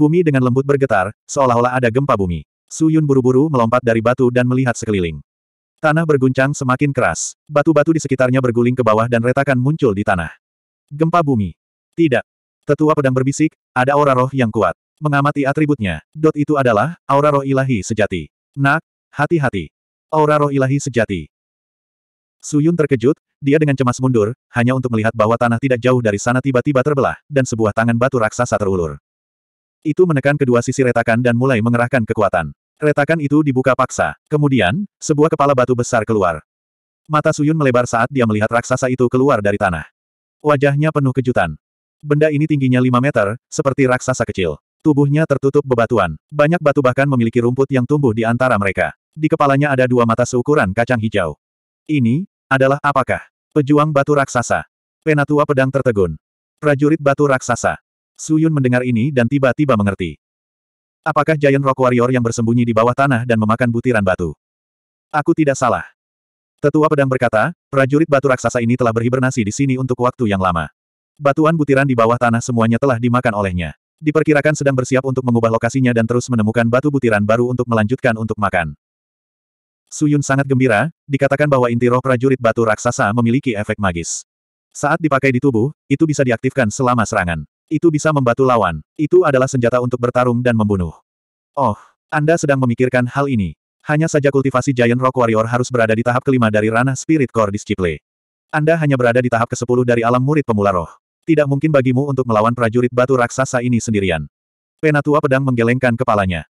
Bumi dengan lembut bergetar, seolah-olah ada gempa bumi. Su Yun buru-buru melompat dari batu dan melihat sekeliling. Tanah berguncang semakin keras. Batu-batu di sekitarnya berguling ke bawah dan retakan muncul di tanah. Gempa bumi. Tidak. Tetua pedang berbisik, ada aura roh yang kuat. Mengamati atributnya, dot itu adalah, aura roh ilahi sejati. Nak, hati-hati. Aura roh ilahi sejati. Su Yun terkejut, dia dengan cemas mundur, hanya untuk melihat bahwa tanah tidak jauh dari sana tiba-tiba terbelah, dan sebuah tangan batu raksasa terulur. Itu menekan kedua sisi retakan dan mulai mengerahkan kekuatan. Retakan itu dibuka paksa. Kemudian, sebuah kepala batu besar keluar. Mata Suyun melebar saat dia melihat raksasa itu keluar dari tanah. Wajahnya penuh kejutan. Benda ini tingginya 5 meter, seperti raksasa kecil. Tubuhnya tertutup bebatuan. Banyak batu bahkan memiliki rumput yang tumbuh di antara mereka. Di kepalanya ada dua mata seukuran kacang hijau. Ini, adalah apakah? Pejuang batu raksasa. Penatua pedang tertegun. Prajurit batu raksasa. Suyun mendengar ini dan tiba-tiba mengerti. Apakah Giant Rock Warrior yang bersembunyi di bawah tanah dan memakan butiran batu? Aku tidak salah. Tetua pedang berkata, prajurit batu raksasa ini telah berhibernasi di sini untuk waktu yang lama. Batuan butiran di bawah tanah semuanya telah dimakan olehnya. Diperkirakan sedang bersiap untuk mengubah lokasinya dan terus menemukan batu butiran baru untuk melanjutkan untuk makan. Suyun sangat gembira, dikatakan bahwa inti roh prajurit batu raksasa memiliki efek magis. Saat dipakai di tubuh, itu bisa diaktifkan selama serangan. Itu bisa membantu lawan. Itu adalah senjata untuk bertarung dan membunuh. Oh, Anda sedang memikirkan hal ini. Hanya saja kultivasi Giant Rock Warrior harus berada di tahap kelima dari ranah Spirit Core Disciple. Anda hanya berada di tahap ke-10 dari alam murid pemula roh. Tidak mungkin bagimu untuk melawan prajurit batu raksasa ini sendirian. Penatua pedang menggelengkan kepalanya.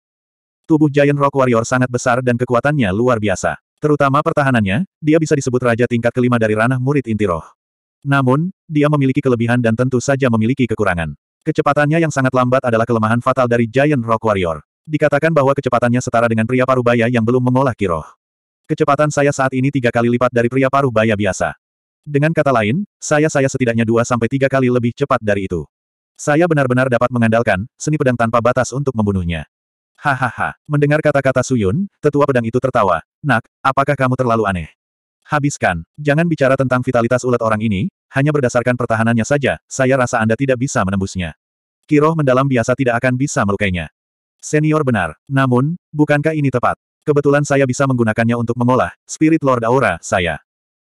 Tubuh Giant Rock Warrior sangat besar dan kekuatannya luar biasa. Terutama pertahanannya, dia bisa disebut raja tingkat kelima dari ranah murid inti roh. Namun, dia memiliki kelebihan dan tentu saja memiliki kekurangan. Kecepatannya yang sangat lambat adalah kelemahan fatal dari Giant Rock Warrior. Dikatakan bahwa kecepatannya setara dengan pria parubaya yang belum mengolah kiroh. Kecepatan saya saat ini tiga kali lipat dari pria parubaya biasa. Dengan kata lain, saya-saya setidaknya dua sampai tiga kali lebih cepat dari itu. Saya benar-benar dapat mengandalkan seni pedang tanpa batas untuk membunuhnya. Hahaha, mendengar kata-kata Suyun, tetua pedang itu tertawa. Nak, apakah kamu terlalu aneh? Habiskan. Jangan bicara tentang vitalitas ulat orang ini, hanya berdasarkan pertahanannya saja, saya rasa Anda tidak bisa menembusnya. Kiroh mendalam biasa tidak akan bisa melukainya. Senior benar. Namun, bukankah ini tepat? Kebetulan saya bisa menggunakannya untuk mengolah Spirit Lord Aura saya.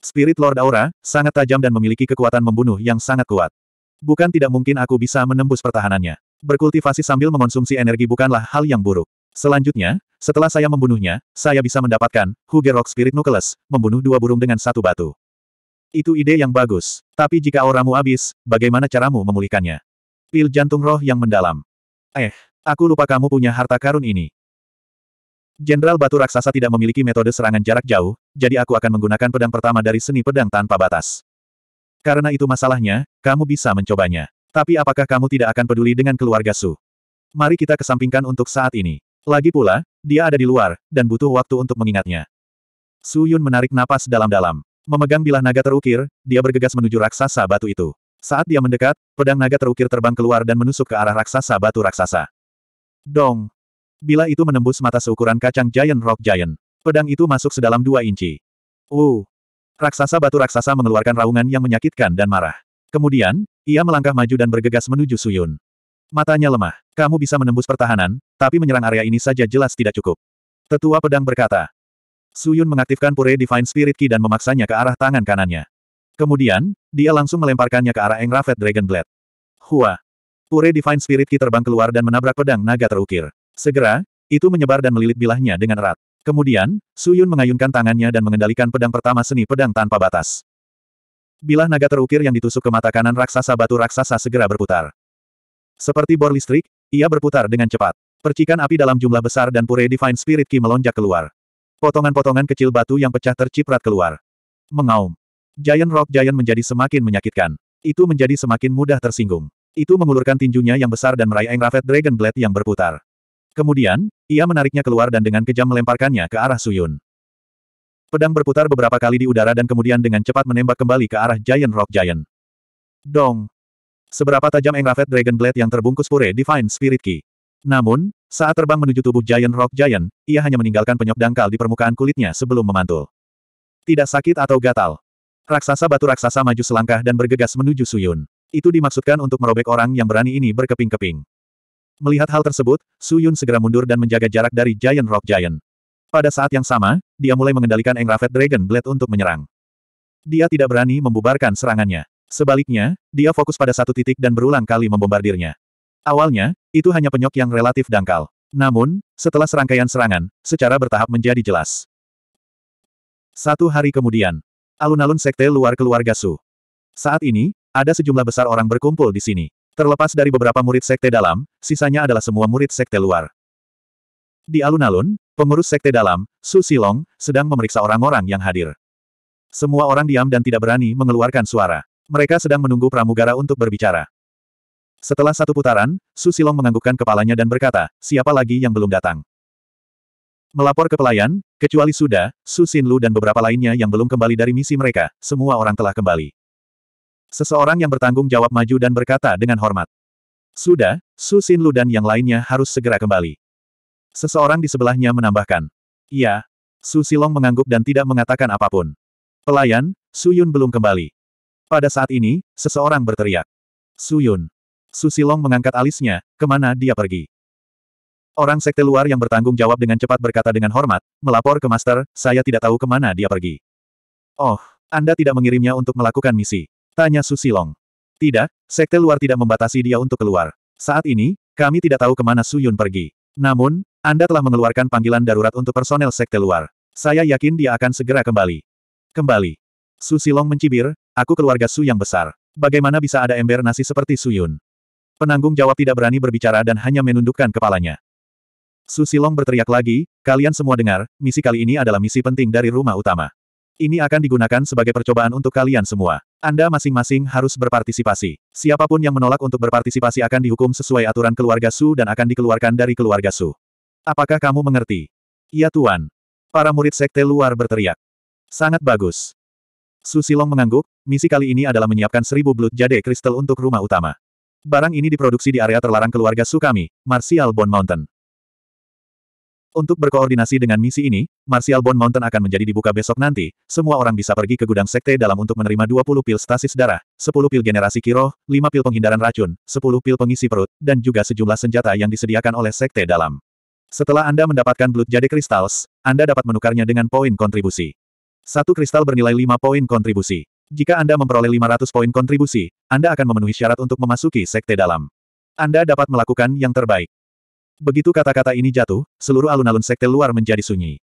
Spirit Lord Aura, sangat tajam dan memiliki kekuatan membunuh yang sangat kuat. Bukan tidak mungkin aku bisa menembus pertahanannya. Berkultivasi sambil mengonsumsi energi bukanlah hal yang buruk. Selanjutnya, setelah saya membunuhnya, saya bisa mendapatkan Hugerok Spirit Nucleus, membunuh dua burung dengan satu batu. Itu ide yang bagus. Tapi jika auramu habis, bagaimana caramu memulihkannya? Pil jantung roh yang mendalam. Eh, aku lupa kamu punya harta karun ini. Jenderal Batu Raksasa tidak memiliki metode serangan jarak jauh, jadi aku akan menggunakan pedang pertama dari seni pedang tanpa batas. Karena itu masalahnya, kamu bisa mencobanya. Tapi apakah kamu tidak akan peduli dengan keluarga Su? Mari kita kesampingkan untuk saat ini. Lagi pula, dia ada di luar, dan butuh waktu untuk mengingatnya. Su Yun menarik napas dalam-dalam. Memegang bilah naga terukir, dia bergegas menuju raksasa batu itu. Saat dia mendekat, pedang naga terukir terbang keluar dan menusuk ke arah raksasa batu raksasa. Dong! Bila itu menembus mata seukuran kacang Giant Rock Giant. Pedang itu masuk sedalam dua inci. Uh! Raksasa batu raksasa mengeluarkan raungan yang menyakitkan dan marah. Kemudian, ia melangkah maju dan bergegas menuju Suyun. Matanya lemah. Kamu bisa menembus pertahanan, tapi menyerang area ini saja jelas tidak cukup. Tetua pedang berkata. Suyun mengaktifkan pure Divine Spirit Ki dan memaksanya ke arah tangan kanannya. Kemudian, dia langsung melemparkannya ke arah Engravet Dragon Blade. Hua! Pure Divine Spirit Ki terbang keluar dan menabrak pedang naga terukir. Segera, itu menyebar dan melilit bilahnya dengan erat. Kemudian, Suyun mengayunkan tangannya dan mengendalikan pedang pertama seni pedang tanpa batas. Bilah naga terukir yang ditusuk ke mata kanan raksasa batu raksasa segera berputar. Seperti bor listrik, ia berputar dengan cepat. Percikan api dalam jumlah besar dan pure Divine Spirit Ki melonjak keluar. Potongan-potongan kecil batu yang pecah terciprat keluar. Mengaum. Giant Rock Giant menjadi semakin menyakitkan. Itu menjadi semakin mudah tersinggung. Itu mengulurkan tinjunya yang besar dan meraih Engravet Dragon Blade yang berputar. Kemudian, ia menariknya keluar dan dengan kejam melemparkannya ke arah Suyun. Pedang berputar beberapa kali di udara dan kemudian dengan cepat menembak kembali ke arah Giant Rock Giant. Dong! Seberapa tajam Engravet Dragon Blade yang terbungkus pure Divine Spirit Key? Namun, saat terbang menuju tubuh Giant Rock Giant, ia hanya meninggalkan penyok dangkal di permukaan kulitnya sebelum memantul. Tidak sakit atau gatal. Raksasa batu raksasa maju selangkah dan bergegas menuju Suyun. Itu dimaksudkan untuk merobek orang yang berani ini berkeping-keping. Melihat hal tersebut, Suyun segera mundur dan menjaga jarak dari Giant Rock Giant. Pada saat yang sama, dia mulai mengendalikan Engravet Dragon Blade untuk menyerang. Dia tidak berani membubarkan serangannya. Sebaliknya, dia fokus pada satu titik dan berulang kali membombardirnya. Awalnya, itu hanya penyok yang relatif dangkal. Namun, setelah serangkaian serangan, secara bertahap menjadi jelas. Satu hari kemudian, alun-alun sekte luar keluarga Su. Saat ini, ada sejumlah besar orang berkumpul di sini. Terlepas dari beberapa murid sekte dalam, sisanya adalah semua murid sekte luar. Di alun-alun, pengurus sekte dalam, Su Silong, sedang memeriksa orang-orang yang hadir. Semua orang diam dan tidak berani mengeluarkan suara. Mereka sedang menunggu pramugara untuk berbicara. Setelah satu putaran, Susilong menganggukkan kepalanya dan berkata, siapa lagi yang belum datang? Melapor ke pelayan, kecuali Suda, Su Lu dan beberapa lainnya yang belum kembali dari misi mereka, semua orang telah kembali. Seseorang yang bertanggung jawab maju dan berkata dengan hormat. Suda, Su Lu dan yang lainnya harus segera kembali. Seseorang di sebelahnya menambahkan. Iya. Susilong mengangguk dan tidak mengatakan apapun. Pelayan, Suyun belum kembali. Pada saat ini, seseorang berteriak. Suyun. Susilong mengangkat alisnya, kemana dia pergi. Orang sekte luar yang bertanggung jawab dengan cepat berkata dengan hormat, melapor ke Master, saya tidak tahu kemana dia pergi. Oh, Anda tidak mengirimnya untuk melakukan misi. Tanya Susilong. Tidak, sekte luar tidak membatasi dia untuk keluar. Saat ini, kami tidak tahu kemana Suyun pergi. Namun, Anda telah mengeluarkan panggilan darurat untuk personel sekte luar. Saya yakin dia akan segera kembali. Kembali. Susilong mencibir, aku keluarga Su yang besar. Bagaimana bisa ada ember nasi seperti Suyun? Penanggung jawab tidak berani berbicara dan hanya menundukkan kepalanya. Susilong berteriak lagi, kalian semua dengar, misi kali ini adalah misi penting dari rumah utama. Ini akan digunakan sebagai percobaan untuk kalian semua. Anda masing-masing harus berpartisipasi. Siapapun yang menolak untuk berpartisipasi akan dihukum sesuai aturan keluarga Su dan akan dikeluarkan dari keluarga Su. Apakah kamu mengerti? Iya Tuan. Para murid sekte luar berteriak. Sangat bagus. Su Silong mengangguk, misi kali ini adalah menyiapkan seribu blood jade kristal untuk rumah utama. Barang ini diproduksi di area terlarang keluarga Sukami, Martial Bone Mountain. Untuk berkoordinasi dengan misi ini, Martial Bone Mountain akan menjadi dibuka besok nanti. Semua orang bisa pergi ke gudang sekte dalam untuk menerima 20 pil stasis darah, 10 pil generasi Kiro, 5 pil penghindaran racun, 10 pil pengisi perut, dan juga sejumlah senjata yang disediakan oleh sekte dalam. Setelah Anda mendapatkan Blood Jade Crystals, Anda dapat menukarnya dengan poin kontribusi. Satu kristal bernilai 5 poin kontribusi. Jika Anda memperoleh 500 poin kontribusi, Anda akan memenuhi syarat untuk memasuki sekte dalam. Anda dapat melakukan yang terbaik. Begitu kata-kata ini jatuh, seluruh alun-alun sekte luar menjadi sunyi.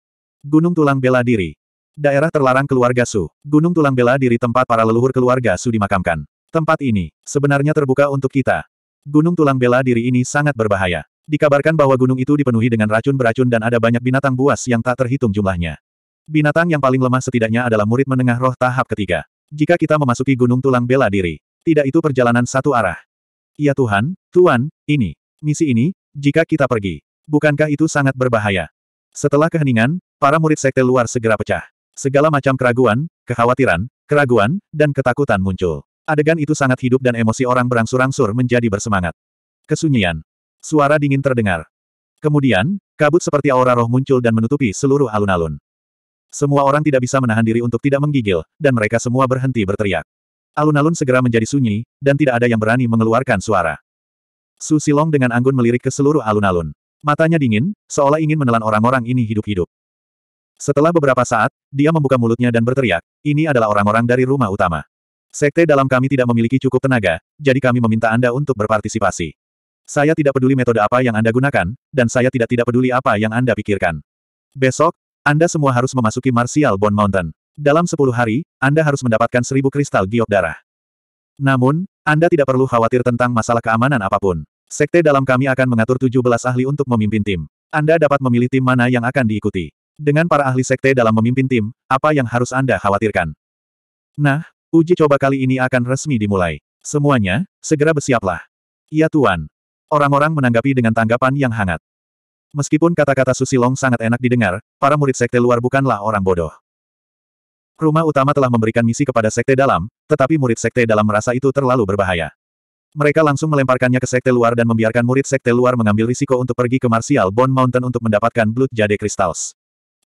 Gunung Tulang Bela Diri. Daerah terlarang keluarga Su. Gunung Tulang Bela Diri tempat para leluhur keluarga Su dimakamkan. Tempat ini, sebenarnya terbuka untuk kita. Gunung Tulang Bela Diri ini sangat berbahaya. Dikabarkan bahwa gunung itu dipenuhi dengan racun beracun dan ada banyak binatang buas yang tak terhitung jumlahnya. Binatang yang paling lemah setidaknya adalah murid menengah roh tahap ketiga. Jika kita memasuki gunung tulang bela diri, tidak itu perjalanan satu arah. Ya Tuhan, Tuan, ini, misi ini, jika kita pergi, bukankah itu sangat berbahaya? Setelah keheningan, para murid sekte luar segera pecah. Segala macam keraguan, kekhawatiran, keraguan, dan ketakutan muncul. Adegan itu sangat hidup dan emosi orang berangsur-angsur menjadi bersemangat. Kesunyian. Suara dingin terdengar. Kemudian, kabut seperti aura roh muncul dan menutupi seluruh alun-alun. Semua orang tidak bisa menahan diri untuk tidak menggigil, dan mereka semua berhenti berteriak. Alun-alun segera menjadi sunyi, dan tidak ada yang berani mengeluarkan suara. Su Silong dengan anggun melirik ke seluruh alun-alun. Matanya dingin, seolah ingin menelan orang-orang ini hidup-hidup. Setelah beberapa saat, dia membuka mulutnya dan berteriak, ini adalah orang-orang dari rumah utama. Sekte dalam kami tidak memiliki cukup tenaga, jadi kami meminta Anda untuk berpartisipasi. Saya tidak peduli metode apa yang Anda gunakan, dan saya tidak tidak peduli apa yang Anda pikirkan. Besok, anda semua harus memasuki Martial Bone Mountain. Dalam sepuluh hari, Anda harus mendapatkan seribu kristal giok darah. Namun, Anda tidak perlu khawatir tentang masalah keamanan apapun. Sekte dalam kami akan mengatur tujuh belas ahli untuk memimpin tim. Anda dapat memilih tim mana yang akan diikuti. Dengan para ahli sekte dalam memimpin tim, apa yang harus Anda khawatirkan? Nah, uji coba kali ini akan resmi dimulai. Semuanya, segera bersiaplah. Ya Tuan. Orang-orang menanggapi dengan tanggapan yang hangat. Meskipun kata-kata Susilong sangat enak didengar, para murid sekte luar bukanlah orang bodoh. Rumah utama telah memberikan misi kepada sekte dalam, tetapi murid sekte dalam merasa itu terlalu berbahaya. Mereka langsung melemparkannya ke sekte luar dan membiarkan murid sekte luar mengambil risiko untuk pergi ke Martial Bone Mountain untuk mendapatkan Blood Jade Crystals.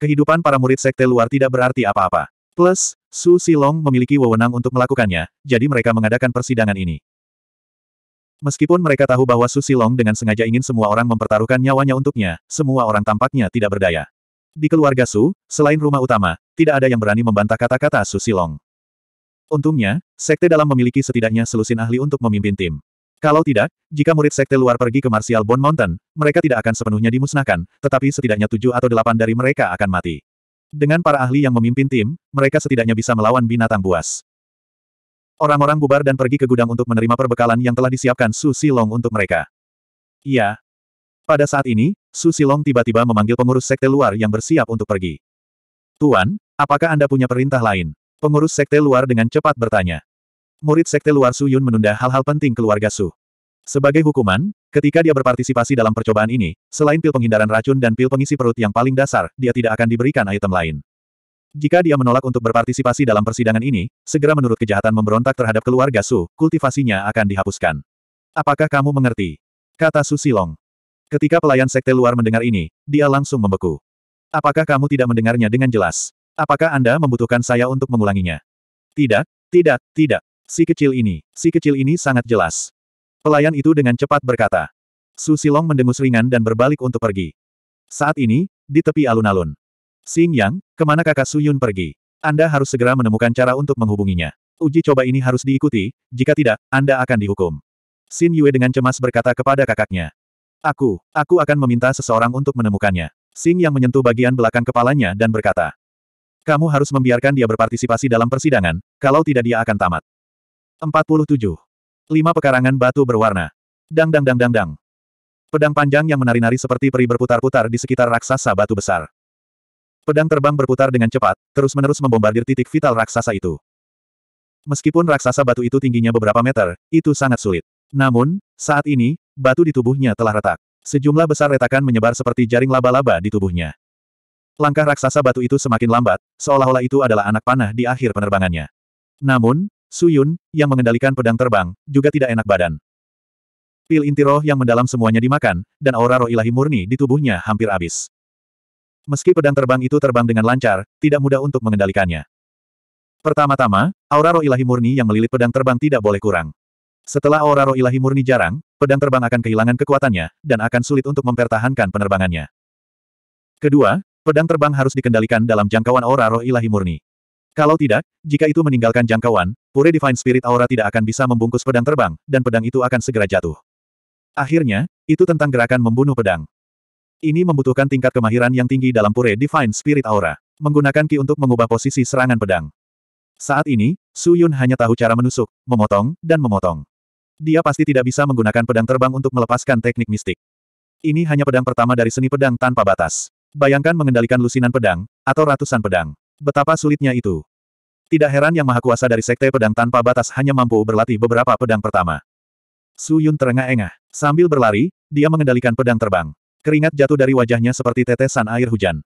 Kehidupan para murid sekte luar tidak berarti apa-apa. Plus, Su Silong memiliki wewenang untuk melakukannya, jadi mereka mengadakan persidangan ini. Meskipun mereka tahu bahwa Susi Long dengan sengaja ingin semua orang mempertaruhkan nyawanya untuknya, semua orang tampaknya tidak berdaya. Di keluarga Su, selain rumah utama, tidak ada yang berani membantah kata-kata Susi Long. Untungnya, sekte dalam memiliki setidaknya selusin ahli untuk memimpin tim. Kalau tidak, jika murid sekte luar pergi ke Martial Bone Mountain, mereka tidak akan sepenuhnya dimusnahkan, tetapi setidaknya tujuh atau delapan dari mereka akan mati. Dengan para ahli yang memimpin tim, mereka setidaknya bisa melawan binatang buas. Orang-orang bubar dan pergi ke gudang untuk menerima perbekalan yang telah disiapkan Su Silong untuk mereka. Iya. Pada saat ini, Su Silong tiba-tiba memanggil pengurus sekte luar yang bersiap untuk pergi. Tuan, apakah Anda punya perintah lain? Pengurus sekte luar dengan cepat bertanya. Murid sekte luar Su Yun menunda hal-hal penting keluarga Su. Sebagai hukuman, ketika dia berpartisipasi dalam percobaan ini, selain pil penghindaran racun dan pil pengisi perut yang paling dasar, dia tidak akan diberikan item lain. Jika dia menolak untuk berpartisipasi dalam persidangan ini, segera menurut kejahatan memberontak terhadap keluarga Su, kultivasinya akan dihapuskan. Apakah kamu mengerti? Kata Su Silong. Ketika pelayan sekte luar mendengar ini, dia langsung membeku. Apakah kamu tidak mendengarnya dengan jelas? Apakah Anda membutuhkan saya untuk mengulanginya? Tidak, tidak, tidak. Si kecil ini, si kecil ini sangat jelas. Pelayan itu dengan cepat berkata. Su Silong mendengus ringan dan berbalik untuk pergi. Saat ini, di tepi alun-alun. Xing Yang, kemana kakak Suyun pergi? Anda harus segera menemukan cara untuk menghubunginya. Uji coba ini harus diikuti, jika tidak, Anda akan dihukum. Xin Yue dengan cemas berkata kepada kakaknya. Aku, aku akan meminta seseorang untuk menemukannya. Xing yang menyentuh bagian belakang kepalanya dan berkata. Kamu harus membiarkan dia berpartisipasi dalam persidangan, kalau tidak dia akan tamat. 47. Lima pekarangan batu berwarna. Dang dang dang dang dang. Pedang panjang yang menari-nari seperti peri berputar-putar di sekitar raksasa batu besar. Pedang terbang berputar dengan cepat, terus-menerus membombardir titik vital raksasa itu. Meskipun raksasa batu itu tingginya beberapa meter, itu sangat sulit. Namun, saat ini, batu di tubuhnya telah retak. Sejumlah besar retakan menyebar seperti jaring laba-laba di tubuhnya. Langkah raksasa batu itu semakin lambat, seolah-olah itu adalah anak panah di akhir penerbangannya. Namun, Suyun, yang mengendalikan pedang terbang, juga tidak enak badan. Pil inti roh yang mendalam semuanya dimakan, dan aura roh ilahi murni di tubuhnya hampir habis. Meski pedang terbang itu terbang dengan lancar, tidak mudah untuk mengendalikannya. Pertama-tama, aura roh ilahi murni yang melilit pedang terbang tidak boleh kurang. Setelah aura roh ilahi murni jarang, pedang terbang akan kehilangan kekuatannya, dan akan sulit untuk mempertahankan penerbangannya. Kedua, pedang terbang harus dikendalikan dalam jangkauan aura roh ilahi murni. Kalau tidak, jika itu meninggalkan jangkauan, pure divine spirit aura tidak akan bisa membungkus pedang terbang, dan pedang itu akan segera jatuh. Akhirnya, itu tentang gerakan membunuh pedang. Ini membutuhkan tingkat kemahiran yang tinggi dalam pure Divine Spirit Aura. Menggunakan Ki untuk mengubah posisi serangan pedang. Saat ini, Su Yun hanya tahu cara menusuk, memotong, dan memotong. Dia pasti tidak bisa menggunakan pedang terbang untuk melepaskan teknik mistik. Ini hanya pedang pertama dari seni pedang tanpa batas. Bayangkan mengendalikan lusinan pedang, atau ratusan pedang. Betapa sulitnya itu. Tidak heran yang maha kuasa dari sekte pedang tanpa batas hanya mampu berlatih beberapa pedang pertama. Su Yun terengah-engah. Sambil berlari, dia mengendalikan pedang terbang. Keringat jatuh dari wajahnya seperti tetesan air hujan.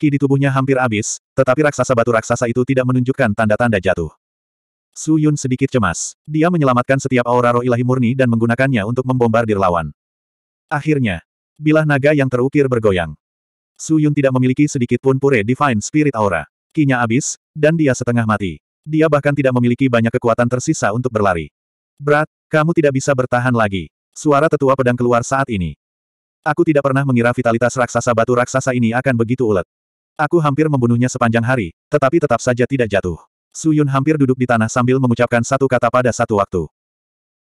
Ki di tubuhnya hampir habis, tetapi raksasa batu raksasa itu tidak menunjukkan tanda-tanda jatuh. Su Yun sedikit cemas. Dia menyelamatkan setiap aura roh ilahi murni dan menggunakannya untuk membombardir lawan. Akhirnya, bilah naga yang terukir bergoyang. Su Yun tidak memiliki sedikit pun pure divine spirit aura. Kinya habis, dan dia setengah mati. Dia bahkan tidak memiliki banyak kekuatan tersisa untuk berlari. Berat, kamu tidak bisa bertahan lagi. Suara tetua pedang keluar saat ini. Aku tidak pernah mengira vitalitas raksasa batu raksasa ini akan begitu ulet. Aku hampir membunuhnya sepanjang hari, tetapi tetap saja tidak jatuh. Suyun hampir duduk di tanah sambil mengucapkan satu kata pada satu waktu.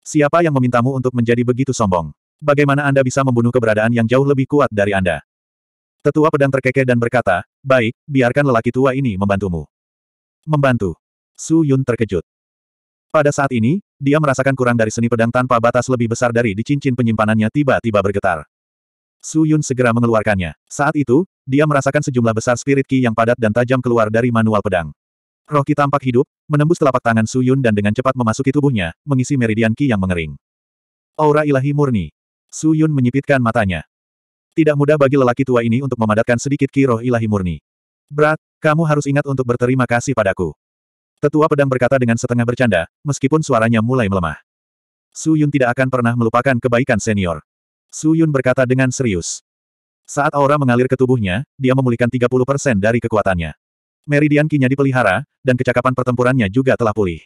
Siapa yang memintamu untuk menjadi begitu sombong? Bagaimana Anda bisa membunuh keberadaan yang jauh lebih kuat dari Anda? Tetua pedang terkekeh dan berkata, baik, biarkan lelaki tua ini membantumu. Membantu. Su Yun terkejut. Pada saat ini, dia merasakan kurang dari seni pedang tanpa batas lebih besar dari di cincin penyimpanannya tiba-tiba bergetar. Su Yun segera mengeluarkannya. Saat itu, dia merasakan sejumlah besar spirit ki yang padat dan tajam keluar dari manual pedang. Roh ki tampak hidup, menembus telapak tangan Su Yun dan dengan cepat memasuki tubuhnya, mengisi meridian ki yang mengering. Aura ilahi murni. Su Yun menyipitkan matanya. Tidak mudah bagi lelaki tua ini untuk memadatkan sedikit ki roh ilahi murni. Berat, kamu harus ingat untuk berterima kasih padaku. Tetua pedang berkata dengan setengah bercanda, meskipun suaranya mulai melemah. Su Yun tidak akan pernah melupakan kebaikan senior. Su Yun berkata dengan serius. Saat aura mengalir ke tubuhnya, dia memulihkan 30% dari kekuatannya. Meridian kinya dipelihara, dan kecakapan pertempurannya juga telah pulih.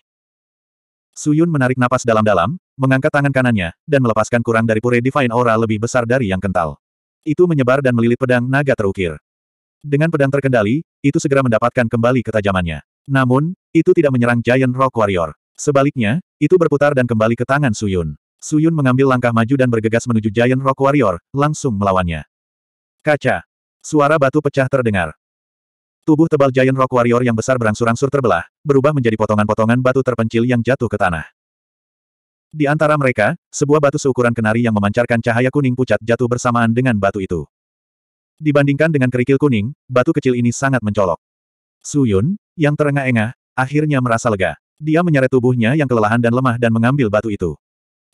Su Yun menarik napas dalam-dalam, mengangkat tangan kanannya, dan melepaskan kurang dari pure divine aura lebih besar dari yang kental. Itu menyebar dan melilit pedang naga terukir. Dengan pedang terkendali, itu segera mendapatkan kembali ketajamannya. Namun, itu tidak menyerang Giant Rock Warrior. Sebaliknya, itu berputar dan kembali ke tangan Su Yun. Suyun mengambil langkah maju dan bergegas menuju Giant Rock Warrior, langsung melawannya. Kaca. Suara batu pecah terdengar. Tubuh tebal Giant Rock Warrior yang besar berangsur-angsur terbelah, berubah menjadi potongan-potongan batu terpencil yang jatuh ke tanah. Di antara mereka, sebuah batu seukuran kenari yang memancarkan cahaya kuning pucat jatuh bersamaan dengan batu itu. Dibandingkan dengan kerikil kuning, batu kecil ini sangat mencolok. Suyun, yang terengah-engah, akhirnya merasa lega. Dia menyeret tubuhnya yang kelelahan dan lemah dan mengambil batu itu.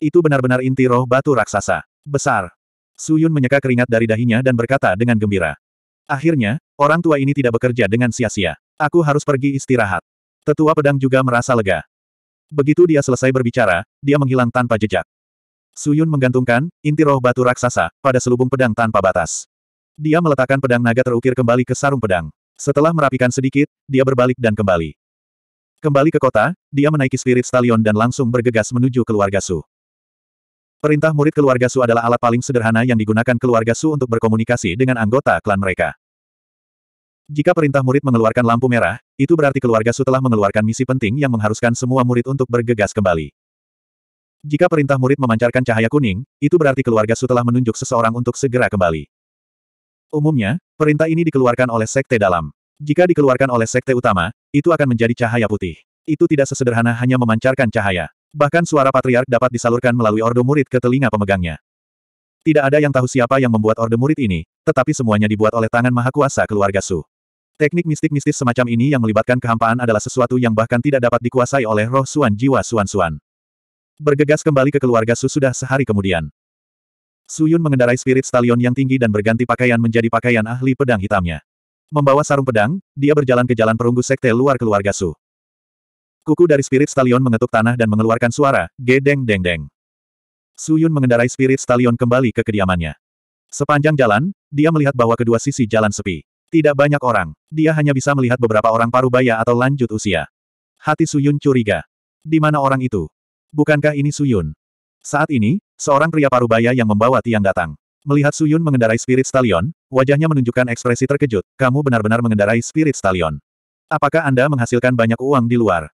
Itu benar-benar inti roh batu raksasa. Besar. Suyun menyeka keringat dari dahinya dan berkata dengan gembira. Akhirnya, orang tua ini tidak bekerja dengan sia-sia. Aku harus pergi istirahat. Tetua pedang juga merasa lega. Begitu dia selesai berbicara, dia menghilang tanpa jejak. Suyun menggantungkan inti roh batu raksasa pada selubung pedang tanpa batas. Dia meletakkan pedang naga terukir kembali ke sarung pedang. Setelah merapikan sedikit, dia berbalik dan kembali. Kembali ke kota, dia menaiki spirit stallion dan langsung bergegas menuju keluarga Su. Perintah murid keluarga Su adalah alat paling sederhana yang digunakan keluarga Su untuk berkomunikasi dengan anggota klan mereka. Jika perintah murid mengeluarkan lampu merah, itu berarti keluarga Su telah mengeluarkan misi penting yang mengharuskan semua murid untuk bergegas kembali. Jika perintah murid memancarkan cahaya kuning, itu berarti keluarga Su telah menunjuk seseorang untuk segera kembali. Umumnya, perintah ini dikeluarkan oleh sekte dalam. Jika dikeluarkan oleh sekte utama, itu akan menjadi cahaya putih. Itu tidak sesederhana hanya memancarkan cahaya. Bahkan suara patriark dapat disalurkan melalui ordo murid ke telinga pemegangnya. Tidak ada yang tahu siapa yang membuat orde murid ini, tetapi semuanya dibuat oleh tangan maha kuasa keluarga Su. Teknik mistik mistis semacam ini yang melibatkan kehampaan adalah sesuatu yang bahkan tidak dapat dikuasai oleh roh Suan jiwa Suan Suan. Bergegas kembali ke keluarga Su sudah sehari kemudian. Su Yun mengendarai spirit stallion yang tinggi dan berganti pakaian menjadi pakaian ahli pedang hitamnya. Membawa sarung pedang, dia berjalan ke jalan perunggu sekte luar keluarga Su. Kuku dari Spirit Stallion mengetuk tanah dan mengeluarkan suara, gedeng-deng-deng. Suyun mengendarai Spirit Stallion kembali ke kediamannya. Sepanjang jalan, dia melihat bahwa kedua sisi jalan sepi. Tidak banyak orang. Dia hanya bisa melihat beberapa orang parubaya atau lanjut usia. Hati Suyun curiga. Di mana orang itu? Bukankah ini Suyun? Saat ini, seorang pria parubaya yang membawa tiang datang. Melihat Suyun mengendarai Spirit Stallion, wajahnya menunjukkan ekspresi terkejut, kamu benar-benar mengendarai Spirit Stallion. Apakah Anda menghasilkan banyak uang di luar?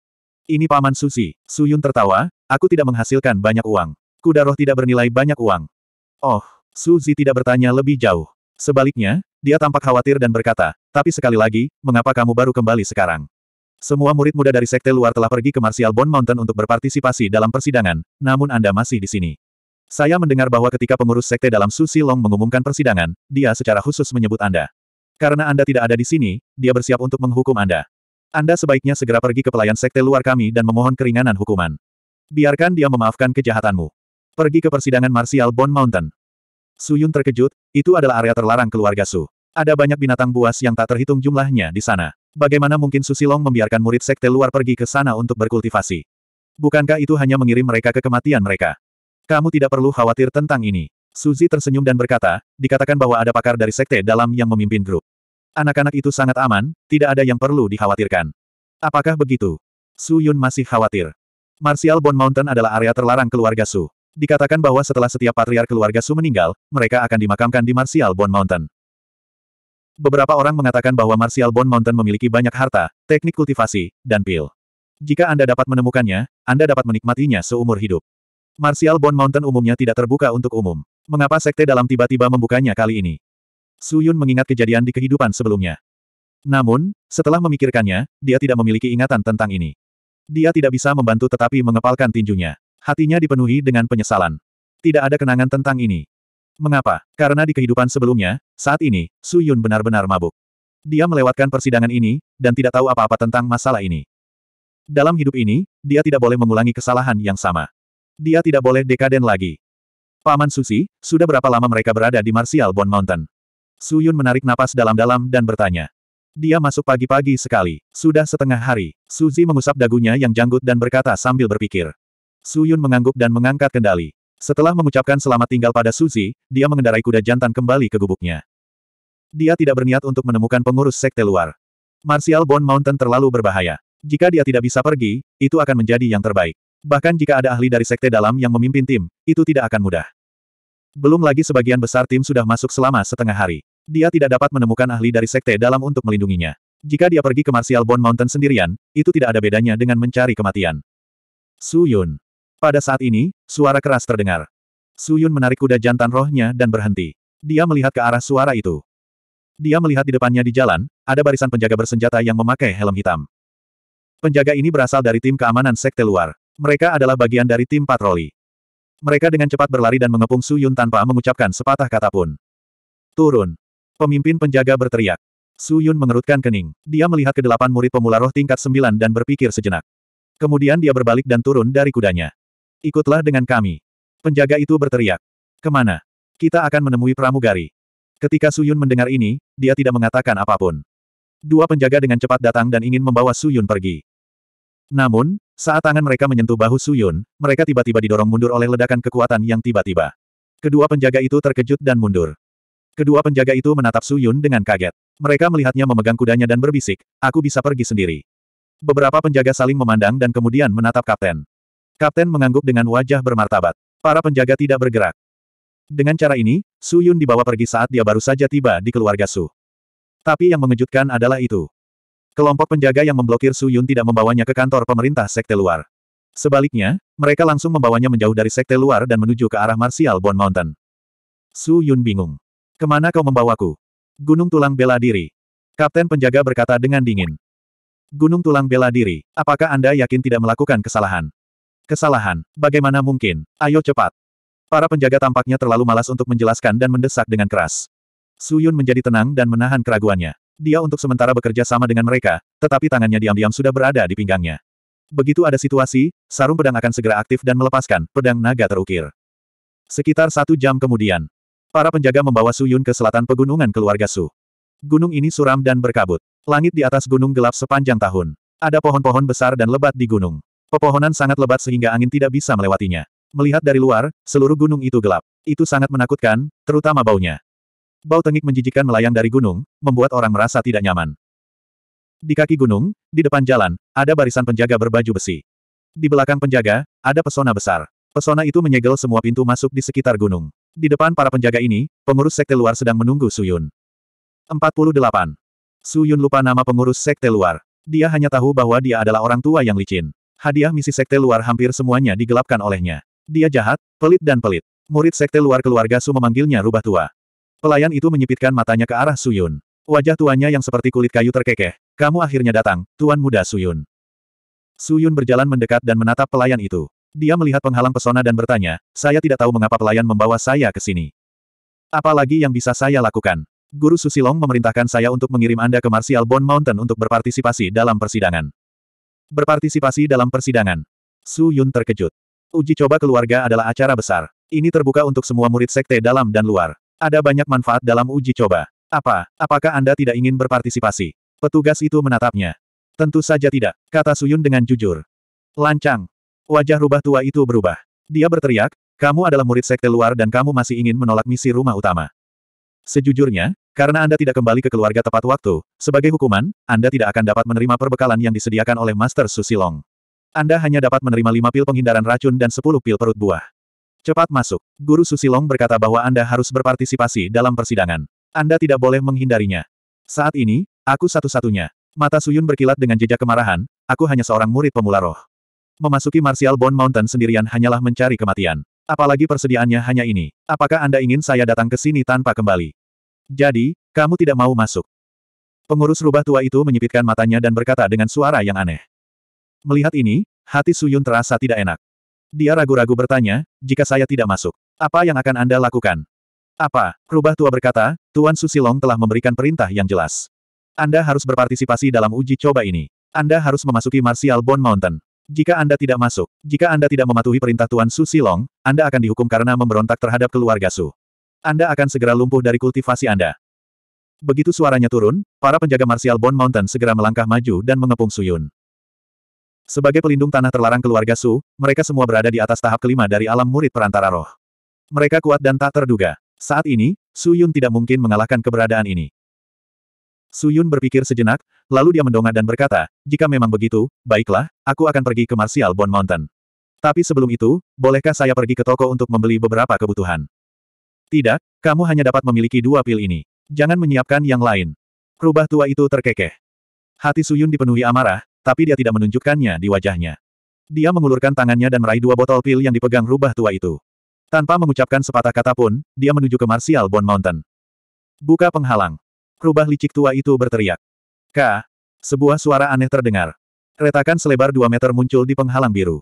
Ini paman Susi. Suyun tertawa, aku tidak menghasilkan banyak uang. Kuda roh tidak bernilai banyak uang. Oh, Suzi tidak bertanya lebih jauh. Sebaliknya, dia tampak khawatir dan berkata, tapi sekali lagi, mengapa kamu baru kembali sekarang? Semua murid muda dari sekte luar telah pergi ke Martial Bond Mountain untuk berpartisipasi dalam persidangan, namun Anda masih di sini. Saya mendengar bahwa ketika pengurus sekte dalam Susi Long mengumumkan persidangan, dia secara khusus menyebut Anda. Karena Anda tidak ada di sini, dia bersiap untuk menghukum Anda. Anda sebaiknya segera pergi ke pelayan sekte luar kami dan memohon keringanan hukuman. Biarkan dia memaafkan kejahatanmu. Pergi ke persidangan Martial Bone Mountain. Su Yun terkejut, itu adalah area terlarang keluarga Su. Ada banyak binatang buas yang tak terhitung jumlahnya di sana. Bagaimana mungkin Susilong membiarkan murid sekte luar pergi ke sana untuk berkultivasi? Bukankah itu hanya mengirim mereka ke kematian mereka? Kamu tidak perlu khawatir tentang ini. Suzy tersenyum dan berkata, dikatakan bahwa ada pakar dari sekte dalam yang memimpin grup. Anak-anak itu sangat aman, tidak ada yang perlu dikhawatirkan. Apakah begitu? Su Yun masih khawatir. Martial Bone Mountain adalah area terlarang keluarga Su. Dikatakan bahwa setelah setiap patriar keluarga Su meninggal, mereka akan dimakamkan di Martial Bone Mountain. Beberapa orang mengatakan bahwa Martial Bone Mountain memiliki banyak harta, teknik kultivasi, dan pil. Jika Anda dapat menemukannya, Anda dapat menikmatinya seumur hidup. Martial Bone Mountain umumnya tidak terbuka untuk umum. Mengapa sekte dalam tiba-tiba membukanya kali ini? Su Yun mengingat kejadian di kehidupan sebelumnya. Namun, setelah memikirkannya, dia tidak memiliki ingatan tentang ini. Dia tidak bisa membantu tetapi mengepalkan tinjunya. Hatinya dipenuhi dengan penyesalan. Tidak ada kenangan tentang ini. Mengapa? Karena di kehidupan sebelumnya, saat ini, Su Yun benar-benar mabuk. Dia melewatkan persidangan ini, dan tidak tahu apa-apa tentang masalah ini. Dalam hidup ini, dia tidak boleh mengulangi kesalahan yang sama. Dia tidak boleh dekaden lagi. Paman Susi, sudah berapa lama mereka berada di Martial Bond Mountain? Su Yun menarik napas dalam-dalam dan bertanya. Dia masuk pagi-pagi sekali, sudah setengah hari. Zi mengusap dagunya yang janggut dan berkata sambil berpikir. Su Yun mengangguk dan mengangkat kendali. Setelah mengucapkan selamat tinggal pada Zi, dia mengendarai kuda jantan kembali ke gubuknya. Dia tidak berniat untuk menemukan pengurus sekte luar. Martial Bone Mountain terlalu berbahaya. Jika dia tidak bisa pergi, itu akan menjadi yang terbaik. Bahkan jika ada ahli dari sekte dalam yang memimpin tim, itu tidak akan mudah. Belum lagi sebagian besar tim sudah masuk selama setengah hari. Dia tidak dapat menemukan ahli dari sekte dalam untuk melindunginya. Jika dia pergi ke Martial Bone Mountain sendirian, itu tidak ada bedanya dengan mencari kematian. Su Yun. Pada saat ini, suara keras terdengar. Su Yun menarik kuda jantan rohnya dan berhenti. Dia melihat ke arah suara itu. Dia melihat di depannya di jalan, ada barisan penjaga bersenjata yang memakai helm hitam. Penjaga ini berasal dari tim keamanan sekte luar. Mereka adalah bagian dari tim patroli. Mereka dengan cepat berlari dan mengepung Su Yun tanpa mengucapkan sepatah kata pun. Turun. Pemimpin penjaga berteriak. Su Yun mengerutkan kening. Dia melihat kedelapan murid pemula roh tingkat sembilan dan berpikir sejenak. Kemudian dia berbalik dan turun dari kudanya. Ikutlah dengan kami. Penjaga itu berteriak. Kemana? Kita akan menemui pramugari. Ketika Su Yun mendengar ini, dia tidak mengatakan apapun. Dua penjaga dengan cepat datang dan ingin membawa Su Yun pergi. Namun, saat tangan mereka menyentuh bahu Suyun, mereka tiba-tiba didorong mundur oleh ledakan kekuatan yang tiba-tiba. Kedua penjaga itu terkejut dan mundur. Kedua penjaga itu menatap Suyun dengan kaget. Mereka melihatnya memegang kudanya dan berbisik, aku bisa pergi sendiri. Beberapa penjaga saling memandang dan kemudian menatap kapten. Kapten mengangguk dengan wajah bermartabat. Para penjaga tidak bergerak. Dengan cara ini, Suyun dibawa pergi saat dia baru saja tiba di keluarga Su. Tapi yang mengejutkan adalah itu. Kelompok penjaga yang memblokir Su Yun tidak membawanya ke kantor pemerintah sekte luar. Sebaliknya, mereka langsung membawanya menjauh dari sekte luar dan menuju ke arah Martial Bone Mountain. Su Yun bingung. Kemana kau membawaku? Gunung Tulang Bela Diri. Kapten penjaga berkata dengan dingin. Gunung Tulang Bela Diri, apakah Anda yakin tidak melakukan kesalahan? Kesalahan, bagaimana mungkin? Ayo cepat. Para penjaga tampaknya terlalu malas untuk menjelaskan dan mendesak dengan keras. Su Yun menjadi tenang dan menahan keraguannya. Dia untuk sementara bekerja sama dengan mereka, tetapi tangannya diam-diam sudah berada di pinggangnya. Begitu ada situasi, sarung pedang akan segera aktif dan melepaskan pedang naga terukir. Sekitar satu jam kemudian, para penjaga membawa Su Yun ke selatan pegunungan keluarga Su. Gunung ini suram dan berkabut. Langit di atas gunung gelap sepanjang tahun. Ada pohon-pohon besar dan lebat di gunung. Pepohonan sangat lebat sehingga angin tidak bisa melewatinya. Melihat dari luar, seluruh gunung itu gelap. Itu sangat menakutkan, terutama baunya. Bau tengik menjijikan melayang dari gunung, membuat orang merasa tidak nyaman. Di kaki gunung, di depan jalan, ada barisan penjaga berbaju besi. Di belakang penjaga, ada pesona besar. Pesona itu menyegel semua pintu masuk di sekitar gunung. Di depan para penjaga ini, pengurus sekte luar sedang menunggu Suyun. 48. Suyun lupa nama pengurus sekte luar. Dia hanya tahu bahwa dia adalah orang tua yang licin. Hadiah misi sekte luar hampir semuanya digelapkan olehnya. Dia jahat, pelit dan pelit. Murid sekte luar keluarga Su memanggilnya rubah tua. Pelayan itu menyipitkan matanya ke arah Suyun. Wajah tuannya yang seperti kulit kayu terkekeh. Kamu akhirnya datang, tuan muda Suyun. Suyun berjalan mendekat dan menatap pelayan itu. Dia melihat penghalang pesona dan bertanya, saya tidak tahu mengapa pelayan membawa saya ke sini. Apalagi yang bisa saya lakukan? Guru Susilong memerintahkan saya untuk mengirim Anda ke Martial Bone Mountain untuk berpartisipasi dalam persidangan. Berpartisipasi dalam persidangan. Su Yun terkejut. Uji coba keluarga adalah acara besar. Ini terbuka untuk semua murid sekte dalam dan luar. Ada banyak manfaat dalam uji coba. Apa, apakah Anda tidak ingin berpartisipasi? Petugas itu menatapnya. Tentu saja tidak, kata Suyun dengan jujur. Lancang. Wajah rubah tua itu berubah. Dia berteriak, kamu adalah murid sekte luar dan kamu masih ingin menolak misi rumah utama. Sejujurnya, karena Anda tidak kembali ke keluarga tepat waktu, sebagai hukuman, Anda tidak akan dapat menerima perbekalan yang disediakan oleh Master Susilong. Anda hanya dapat menerima lima pil penghindaran racun dan 10 pil perut buah. Cepat masuk. Guru Susilong berkata bahwa Anda harus berpartisipasi dalam persidangan. Anda tidak boleh menghindarinya. Saat ini, aku satu-satunya. Mata Suyun berkilat dengan jejak kemarahan, aku hanya seorang murid pemula roh. Memasuki Martial Bone Mountain sendirian hanyalah mencari kematian. Apalagi persediaannya hanya ini. Apakah Anda ingin saya datang ke sini tanpa kembali? Jadi, kamu tidak mau masuk. Pengurus rubah tua itu menyipitkan matanya dan berkata dengan suara yang aneh. Melihat ini, hati Suyun terasa tidak enak. Dia ragu-ragu bertanya, jika saya tidak masuk, apa yang akan Anda lakukan? Apa? Rubah tua berkata, Tuan Susilong telah memberikan perintah yang jelas. Anda harus berpartisipasi dalam uji coba ini. Anda harus memasuki Martial Bone Mountain. Jika Anda tidak masuk, jika Anda tidak mematuhi perintah Tuan Susilong, Anda akan dihukum karena memberontak terhadap keluarga Su. Anda akan segera lumpuh dari kultivasi Anda. Begitu suaranya turun, para penjaga Martial Bone Mountain segera melangkah maju dan mengepung Suyun. Sebagai pelindung tanah terlarang keluarga Su, mereka semua berada di atas tahap kelima dari alam murid perantara roh. Mereka kuat dan tak terduga. Saat ini, Su Yun tidak mungkin mengalahkan keberadaan ini. Su Yun berpikir sejenak, lalu dia mendongak dan berkata, jika memang begitu, baiklah, aku akan pergi ke Martial Bone Mountain. Tapi sebelum itu, bolehkah saya pergi ke toko untuk membeli beberapa kebutuhan? Tidak, kamu hanya dapat memiliki dua pil ini. Jangan menyiapkan yang lain. Rubah tua itu terkekeh. Hati Su Yun dipenuhi amarah, tapi dia tidak menunjukkannya di wajahnya. Dia mengulurkan tangannya dan meraih dua botol pil yang dipegang rubah tua itu. Tanpa mengucapkan sepatah kata pun, dia menuju ke Martial Bone Mountain. Buka penghalang. Rubah licik tua itu berteriak. K. Sebuah suara aneh terdengar. Retakan selebar dua meter muncul di penghalang biru.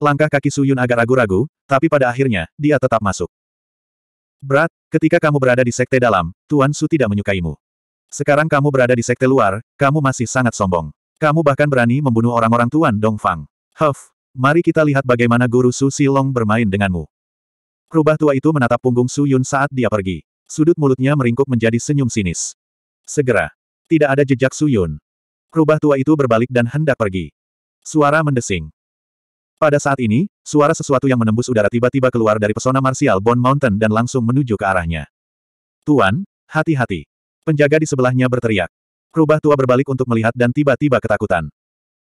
Langkah kaki Suyun agak ragu-ragu, tapi pada akhirnya, dia tetap masuk. Berat, ketika kamu berada di sekte dalam, Tuan Su tidak menyukaimu. Sekarang kamu berada di sekte luar, kamu masih sangat sombong. Kamu bahkan berani membunuh orang-orang Tuan Dongfang. Huff, mari kita lihat bagaimana guru Su Silong bermain denganmu. Rubah tua itu menatap punggung Su Yun saat dia pergi. Sudut mulutnya meringkuk menjadi senyum sinis. Segera. Tidak ada jejak Su Yun. Rubah tua itu berbalik dan hendak pergi. Suara mendesing. Pada saat ini, suara sesuatu yang menembus udara tiba-tiba keluar dari pesona marsial Bone Mountain dan langsung menuju ke arahnya. Tuan, hati-hati. Penjaga di sebelahnya berteriak. Rubah tua berbalik untuk melihat dan tiba-tiba ketakutan.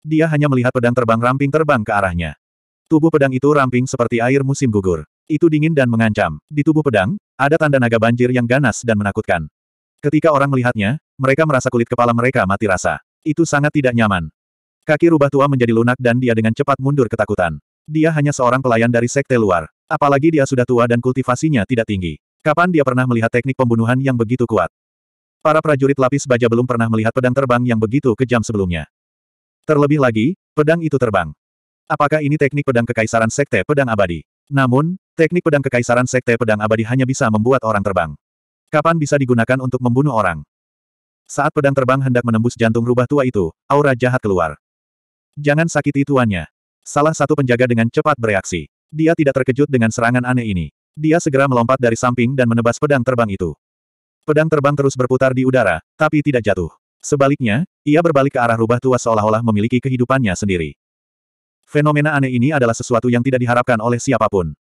Dia hanya melihat pedang terbang ramping terbang ke arahnya. Tubuh pedang itu ramping seperti air musim gugur. Itu dingin dan mengancam. Di tubuh pedang, ada tanda naga banjir yang ganas dan menakutkan. Ketika orang melihatnya, mereka merasa kulit kepala mereka mati rasa. Itu sangat tidak nyaman. Kaki rubah tua menjadi lunak dan dia dengan cepat mundur ketakutan. Dia hanya seorang pelayan dari sekte luar. Apalagi dia sudah tua dan kultivasinya tidak tinggi. Kapan dia pernah melihat teknik pembunuhan yang begitu kuat? Para prajurit lapis baja belum pernah melihat pedang terbang yang begitu kejam sebelumnya. Terlebih lagi, pedang itu terbang. Apakah ini teknik pedang kekaisaran sekte pedang abadi? Namun, teknik pedang kekaisaran sekte pedang abadi hanya bisa membuat orang terbang. Kapan bisa digunakan untuk membunuh orang? Saat pedang terbang hendak menembus jantung rubah tua itu, aura jahat keluar. Jangan sakiti tuannya. Salah satu penjaga dengan cepat bereaksi. Dia tidak terkejut dengan serangan aneh ini. Dia segera melompat dari samping dan menebas pedang terbang itu. Pedang terbang terus berputar di udara, tapi tidak jatuh. Sebaliknya, ia berbalik ke arah rubah tua seolah-olah memiliki kehidupannya sendiri. Fenomena aneh ini adalah sesuatu yang tidak diharapkan oleh siapapun.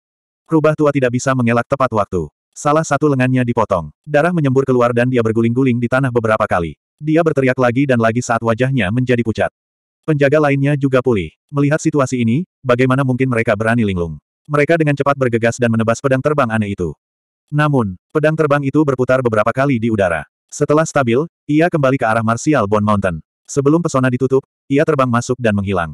Rubah tua tidak bisa mengelak tepat waktu. Salah satu lengannya dipotong. Darah menyembur keluar dan dia berguling-guling di tanah beberapa kali. Dia berteriak lagi dan lagi saat wajahnya menjadi pucat. Penjaga lainnya juga pulih. Melihat situasi ini, bagaimana mungkin mereka berani linglung? Mereka dengan cepat bergegas dan menebas pedang terbang aneh itu. Namun, pedang terbang itu berputar beberapa kali di udara. Setelah stabil, ia kembali ke arah Martial Bone Mountain. Sebelum pesona ditutup, ia terbang masuk dan menghilang.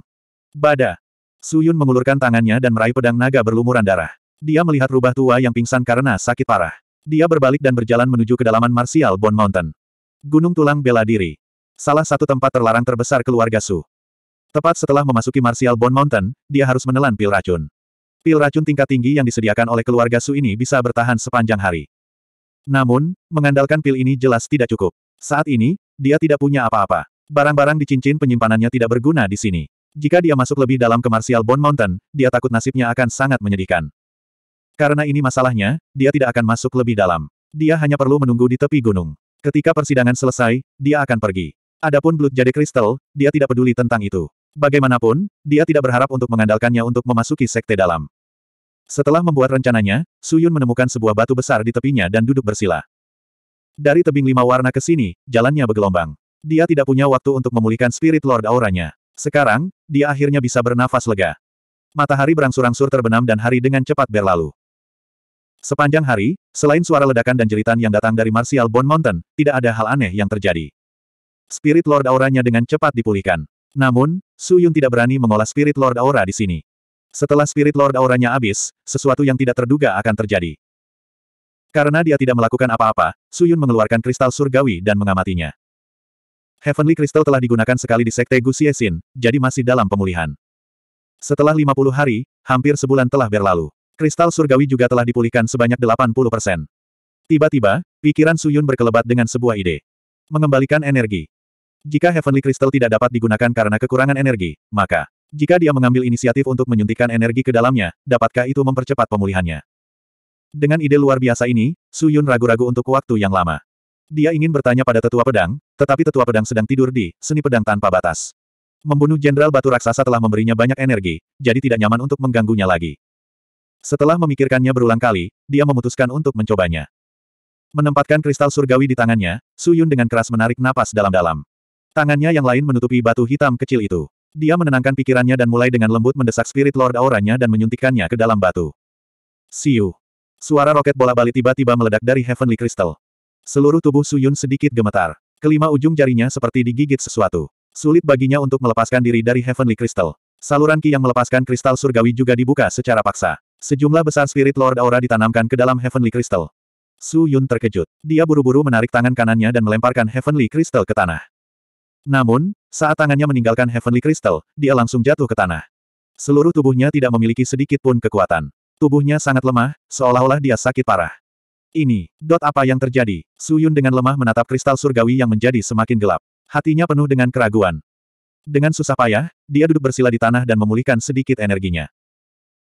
Bada! Suyun mengulurkan tangannya dan meraih pedang naga berlumuran darah. Dia melihat rubah tua yang pingsan karena sakit parah. Dia berbalik dan berjalan menuju kedalaman Martial Bone Mountain. Gunung Tulang Bela Diri. Salah satu tempat terlarang terbesar keluarga Su. Tepat setelah memasuki Martial Bone Mountain, dia harus menelan pil racun. Pil racun tingkat tinggi yang disediakan oleh keluarga Su ini bisa bertahan sepanjang hari. Namun, mengandalkan pil ini jelas tidak cukup. Saat ini, dia tidak punya apa-apa. Barang-barang di cincin penyimpanannya tidak berguna di sini. Jika dia masuk lebih dalam ke Martial Bone Mountain, dia takut nasibnya akan sangat menyedihkan. Karena ini masalahnya, dia tidak akan masuk lebih dalam. Dia hanya perlu menunggu di tepi gunung. Ketika persidangan selesai, dia akan pergi. Adapun Blood Jade Crystal, dia tidak peduli tentang itu. Bagaimanapun, dia tidak berharap untuk mengandalkannya untuk memasuki sekte dalam. Setelah membuat rencananya, Suyun menemukan sebuah batu besar di tepinya dan duduk bersila. Dari tebing lima warna ke sini, jalannya bergelombang. Dia tidak punya waktu untuk memulihkan spirit lord auranya. Sekarang, dia akhirnya bisa bernafas lega. Matahari berangsur-angsur terbenam dan hari dengan cepat berlalu. Sepanjang hari, selain suara ledakan dan jeritan yang datang dari Martial Bone Mountain, tidak ada hal aneh yang terjadi. Spirit Lord auranya dengan cepat dipulihkan. Namun, Su Yun tidak berani mengolah Spirit Lord Aura di sini. Setelah Spirit Lord Auranya habis, sesuatu yang tidak terduga akan terjadi. Karena dia tidak melakukan apa-apa, Su Yun mengeluarkan kristal surgawi dan mengamatinya. Heavenly Crystal telah digunakan sekali di Sekte Gu Xiexin, jadi masih dalam pemulihan. Setelah 50 hari, hampir sebulan telah berlalu. Kristal surgawi juga telah dipulihkan sebanyak 80%. Tiba-tiba, pikiran Su Yun berkelebat dengan sebuah ide. Mengembalikan energi. Jika Heavenly Crystal tidak dapat digunakan karena kekurangan energi, maka jika dia mengambil inisiatif untuk menyuntikkan energi ke dalamnya, dapatkah itu mempercepat pemulihannya? Dengan ide luar biasa ini, Su Yun ragu-ragu untuk waktu yang lama. Dia ingin bertanya pada tetua pedang, tetapi tetua pedang sedang tidur di seni pedang tanpa batas. Membunuh Jenderal Batu Raksasa telah memberinya banyak energi, jadi tidak nyaman untuk mengganggunya lagi. Setelah memikirkannya berulang kali, dia memutuskan untuk mencobanya. Menempatkan kristal surgawi di tangannya, Su Yun dengan keras menarik napas dalam-dalam. Tangannya yang lain menutupi batu hitam kecil itu. Dia menenangkan pikirannya dan mulai dengan lembut mendesak spirit lord auranya dan menyuntikkannya ke dalam batu. Siu. Suara roket bola balik tiba-tiba meledak dari Heavenly Crystal. Seluruh tubuh Suyun sedikit gemetar. Kelima ujung jarinya seperti digigit sesuatu. Sulit baginya untuk melepaskan diri dari Heavenly Crystal. Saluran ki yang melepaskan kristal surgawi juga dibuka secara paksa. Sejumlah besar spirit lord aura ditanamkan ke dalam Heavenly Crystal. Suyun terkejut. Dia buru-buru menarik tangan kanannya dan melemparkan Heavenly Crystal ke tanah. Namun, saat tangannya meninggalkan Heavenly Crystal, dia langsung jatuh ke tanah. Seluruh tubuhnya tidak memiliki sedikit pun kekuatan. Tubuhnya sangat lemah, seolah-olah dia sakit parah. Ini, dot apa yang terjadi? Suyun dengan lemah menatap kristal surgawi yang menjadi semakin gelap. Hatinya penuh dengan keraguan. Dengan susah payah, dia duduk bersila di tanah dan memulihkan sedikit energinya.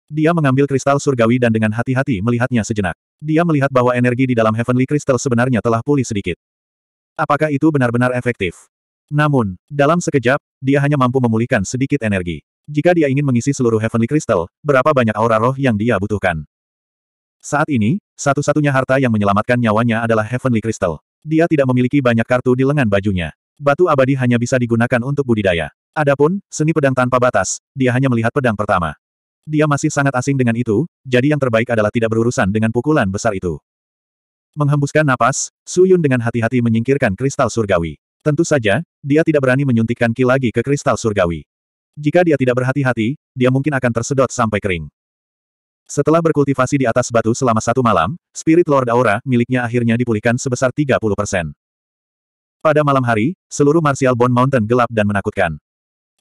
Dia mengambil kristal surgawi dan dengan hati-hati melihatnya sejenak. Dia melihat bahwa energi di dalam Heavenly Crystal sebenarnya telah pulih sedikit. Apakah itu benar-benar efektif? Namun, dalam sekejap, dia hanya mampu memulihkan sedikit energi. Jika dia ingin mengisi seluruh Heavenly Crystal, berapa banyak aura roh yang dia butuhkan? Saat ini, satu-satunya harta yang menyelamatkan nyawanya adalah Heavenly Crystal. Dia tidak memiliki banyak kartu di lengan bajunya. Batu abadi hanya bisa digunakan untuk budidaya. Adapun, seni pedang tanpa batas, dia hanya melihat pedang pertama. Dia masih sangat asing dengan itu, jadi yang terbaik adalah tidak berurusan dengan pukulan besar itu. Menghembuskan napas, Su Yun dengan hati-hati menyingkirkan kristal surgawi. Tentu saja, dia tidak berani menyuntikkan ki lagi ke kristal surgawi. Jika dia tidak berhati-hati, dia mungkin akan tersedot sampai kering. Setelah berkultivasi di atas batu selama satu malam, Spirit Lord Aura miliknya akhirnya dipulihkan sebesar 30 persen. Pada malam hari, seluruh Martial Bone Mountain gelap dan menakutkan.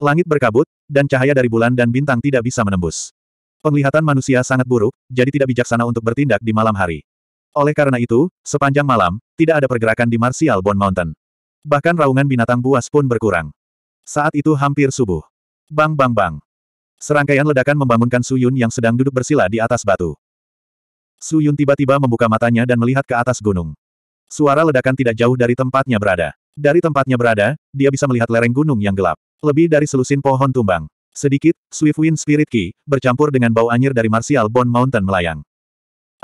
Langit berkabut, dan cahaya dari bulan dan bintang tidak bisa menembus. Penglihatan manusia sangat buruk, jadi tidak bijaksana untuk bertindak di malam hari. Oleh karena itu, sepanjang malam, tidak ada pergerakan di Martial Bone Mountain. Bahkan raungan binatang buas pun berkurang. Saat itu hampir subuh. Bang bang bang. Serangkaian ledakan membangunkan Suyun yang sedang duduk bersila di atas batu. Suyun tiba-tiba membuka matanya dan melihat ke atas gunung. Suara ledakan tidak jauh dari tempatnya berada. Dari tempatnya berada, dia bisa melihat lereng gunung yang gelap. Lebih dari selusin pohon tumbang. Sedikit, Swift Wind Spirit key bercampur dengan bau anyir dari Martial Bone Mountain melayang.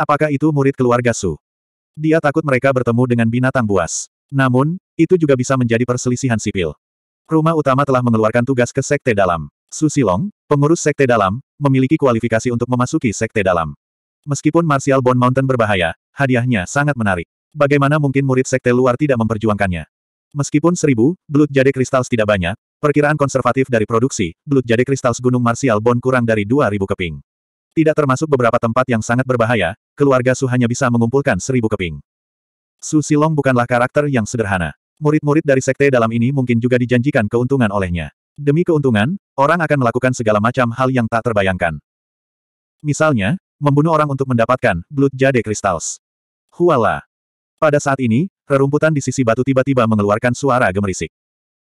Apakah itu murid keluarga Su? Dia takut mereka bertemu dengan binatang buas. Namun, itu juga bisa menjadi perselisihan sipil. Rumah utama telah mengeluarkan tugas ke Sekte Dalam. Susilong, pengurus Sekte Dalam, memiliki kualifikasi untuk memasuki Sekte Dalam. Meskipun Martial Bone Mountain berbahaya, hadiahnya sangat menarik. Bagaimana mungkin murid Sekte luar tidak memperjuangkannya? Meskipun seribu, belut jade Kristal tidak banyak, perkiraan konservatif dari produksi, belut jade Kristal Gunung Martial Bone kurang dari 2.000 keping. Tidak termasuk beberapa tempat yang sangat berbahaya, keluarga Su hanya bisa mengumpulkan seribu keping. Su Silong bukanlah karakter yang sederhana. Murid-murid dari sekte dalam ini mungkin juga dijanjikan keuntungan olehnya. Demi keuntungan, orang akan melakukan segala macam hal yang tak terbayangkan. Misalnya, membunuh orang untuk mendapatkan Blood Jade Crystals. Huala. Pada saat ini, rerumputan di sisi batu tiba-tiba mengeluarkan suara gemerisik.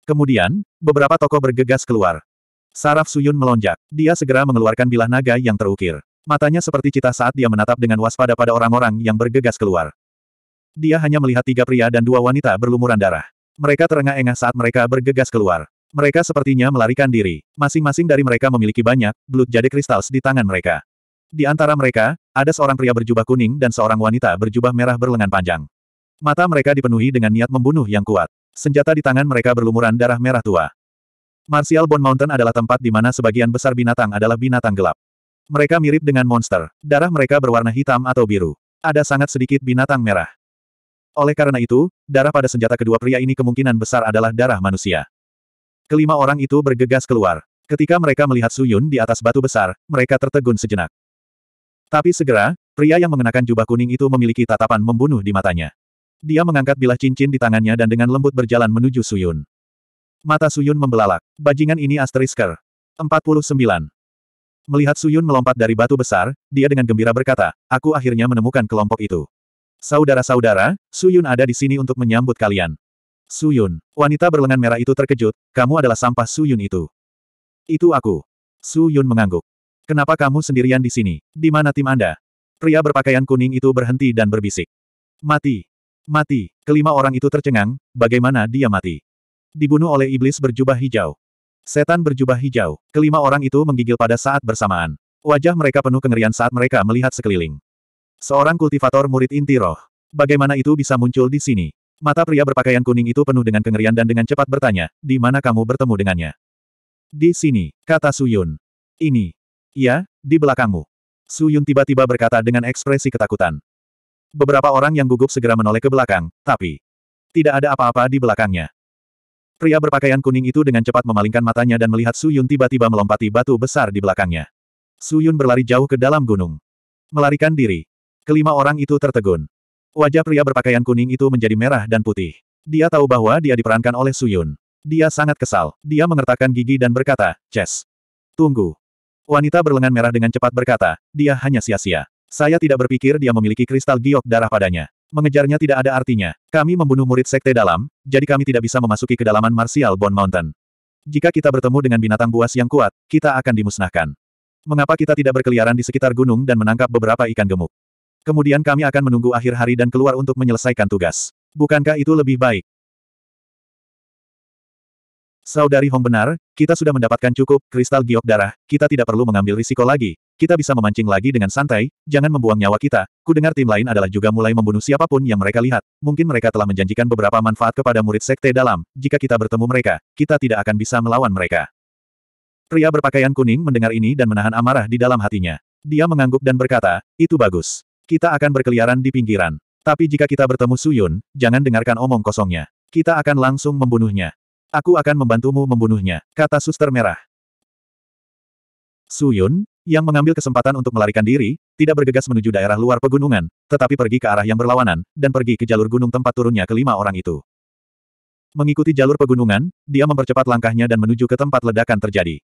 Kemudian, beberapa tokoh bergegas keluar. Saraf Suyun melonjak. Dia segera mengeluarkan bilah naga yang terukir. Matanya seperti cita saat dia menatap dengan waspada pada orang-orang yang bergegas keluar. Dia hanya melihat tiga pria dan dua wanita berlumuran darah. Mereka terengah-engah saat mereka bergegas keluar. Mereka sepertinya melarikan diri. Masing-masing dari mereka memiliki banyak, belut jade kristals di tangan mereka. Di antara mereka, ada seorang pria berjubah kuning dan seorang wanita berjubah merah berlengan panjang. Mata mereka dipenuhi dengan niat membunuh yang kuat. Senjata di tangan mereka berlumuran darah merah tua. Martial Bone Mountain adalah tempat di mana sebagian besar binatang adalah binatang gelap. Mereka mirip dengan monster. Darah mereka berwarna hitam atau biru. Ada sangat sedikit binatang merah. Oleh karena itu, darah pada senjata kedua pria ini kemungkinan besar adalah darah manusia. Kelima orang itu bergegas keluar. Ketika mereka melihat Suyun di atas batu besar, mereka tertegun sejenak. Tapi segera, pria yang mengenakan jubah kuning itu memiliki tatapan membunuh di matanya. Dia mengangkat bilah cincin di tangannya dan dengan lembut berjalan menuju Suyun. Mata Suyun membelalak. Bajingan ini asterisker. 49. Melihat Suyun melompat dari batu besar, dia dengan gembira berkata, aku akhirnya menemukan kelompok itu. Saudara-saudara, Suyun ada di sini untuk menyambut kalian. Suyun, wanita berlengan merah itu terkejut, kamu adalah sampah Suyun itu. Itu aku. Suyun mengangguk. Kenapa kamu sendirian di sini? Di mana tim Anda? Pria berpakaian kuning itu berhenti dan berbisik. Mati. Mati. Kelima orang itu tercengang, bagaimana dia mati? Dibunuh oleh iblis berjubah hijau. Setan berjubah hijau. Kelima orang itu menggigil pada saat bersamaan. Wajah mereka penuh kengerian saat mereka melihat sekeliling. Seorang kultivator murid inti roh. Bagaimana itu bisa muncul di sini? Mata pria berpakaian kuning itu penuh dengan kengerian dan dengan cepat bertanya, di mana kamu bertemu dengannya? Di sini, kata Suyun. Ini. ya, di belakangmu. Suyun tiba-tiba berkata dengan ekspresi ketakutan. Beberapa orang yang gugup segera menoleh ke belakang, tapi tidak ada apa-apa di belakangnya. Pria berpakaian kuning itu dengan cepat memalingkan matanya dan melihat Suyun tiba-tiba melompati batu besar di belakangnya. Suyun berlari jauh ke dalam gunung. Melarikan diri. Kelima orang itu tertegun. Wajah pria berpakaian kuning itu menjadi merah dan putih. Dia tahu bahwa dia diperankan oleh Suyun. Dia sangat kesal. Dia mengertakkan gigi dan berkata, Chess. Tunggu. Wanita berlengan merah dengan cepat berkata, dia hanya sia-sia. Saya tidak berpikir dia memiliki kristal giok darah padanya. Mengejarnya tidak ada artinya. Kami membunuh murid sekte dalam, jadi kami tidak bisa memasuki kedalaman Martial Bone Mountain. Jika kita bertemu dengan binatang buas yang kuat, kita akan dimusnahkan. Mengapa kita tidak berkeliaran di sekitar gunung dan menangkap beberapa ikan gemuk? Kemudian kami akan menunggu akhir hari dan keluar untuk menyelesaikan tugas. Bukankah itu lebih baik? Saudari Hong benar, kita sudah mendapatkan cukup kristal giok darah, kita tidak perlu mengambil risiko lagi, kita bisa memancing lagi dengan santai, jangan membuang nyawa kita. Kudengar tim lain adalah juga mulai membunuh siapapun yang mereka lihat. Mungkin mereka telah menjanjikan beberapa manfaat kepada murid sekte dalam, jika kita bertemu mereka, kita tidak akan bisa melawan mereka. Pria berpakaian kuning mendengar ini dan menahan amarah di dalam hatinya. Dia mengangguk dan berkata, itu bagus. Kita akan berkeliaran di pinggiran. Tapi jika kita bertemu Suyun, jangan dengarkan omong kosongnya. Kita akan langsung membunuhnya. Aku akan membantumu membunuhnya, kata suster merah. Suyun, yang mengambil kesempatan untuk melarikan diri, tidak bergegas menuju daerah luar pegunungan, tetapi pergi ke arah yang berlawanan, dan pergi ke jalur gunung tempat turunnya kelima orang itu. Mengikuti jalur pegunungan, dia mempercepat langkahnya dan menuju ke tempat ledakan terjadi.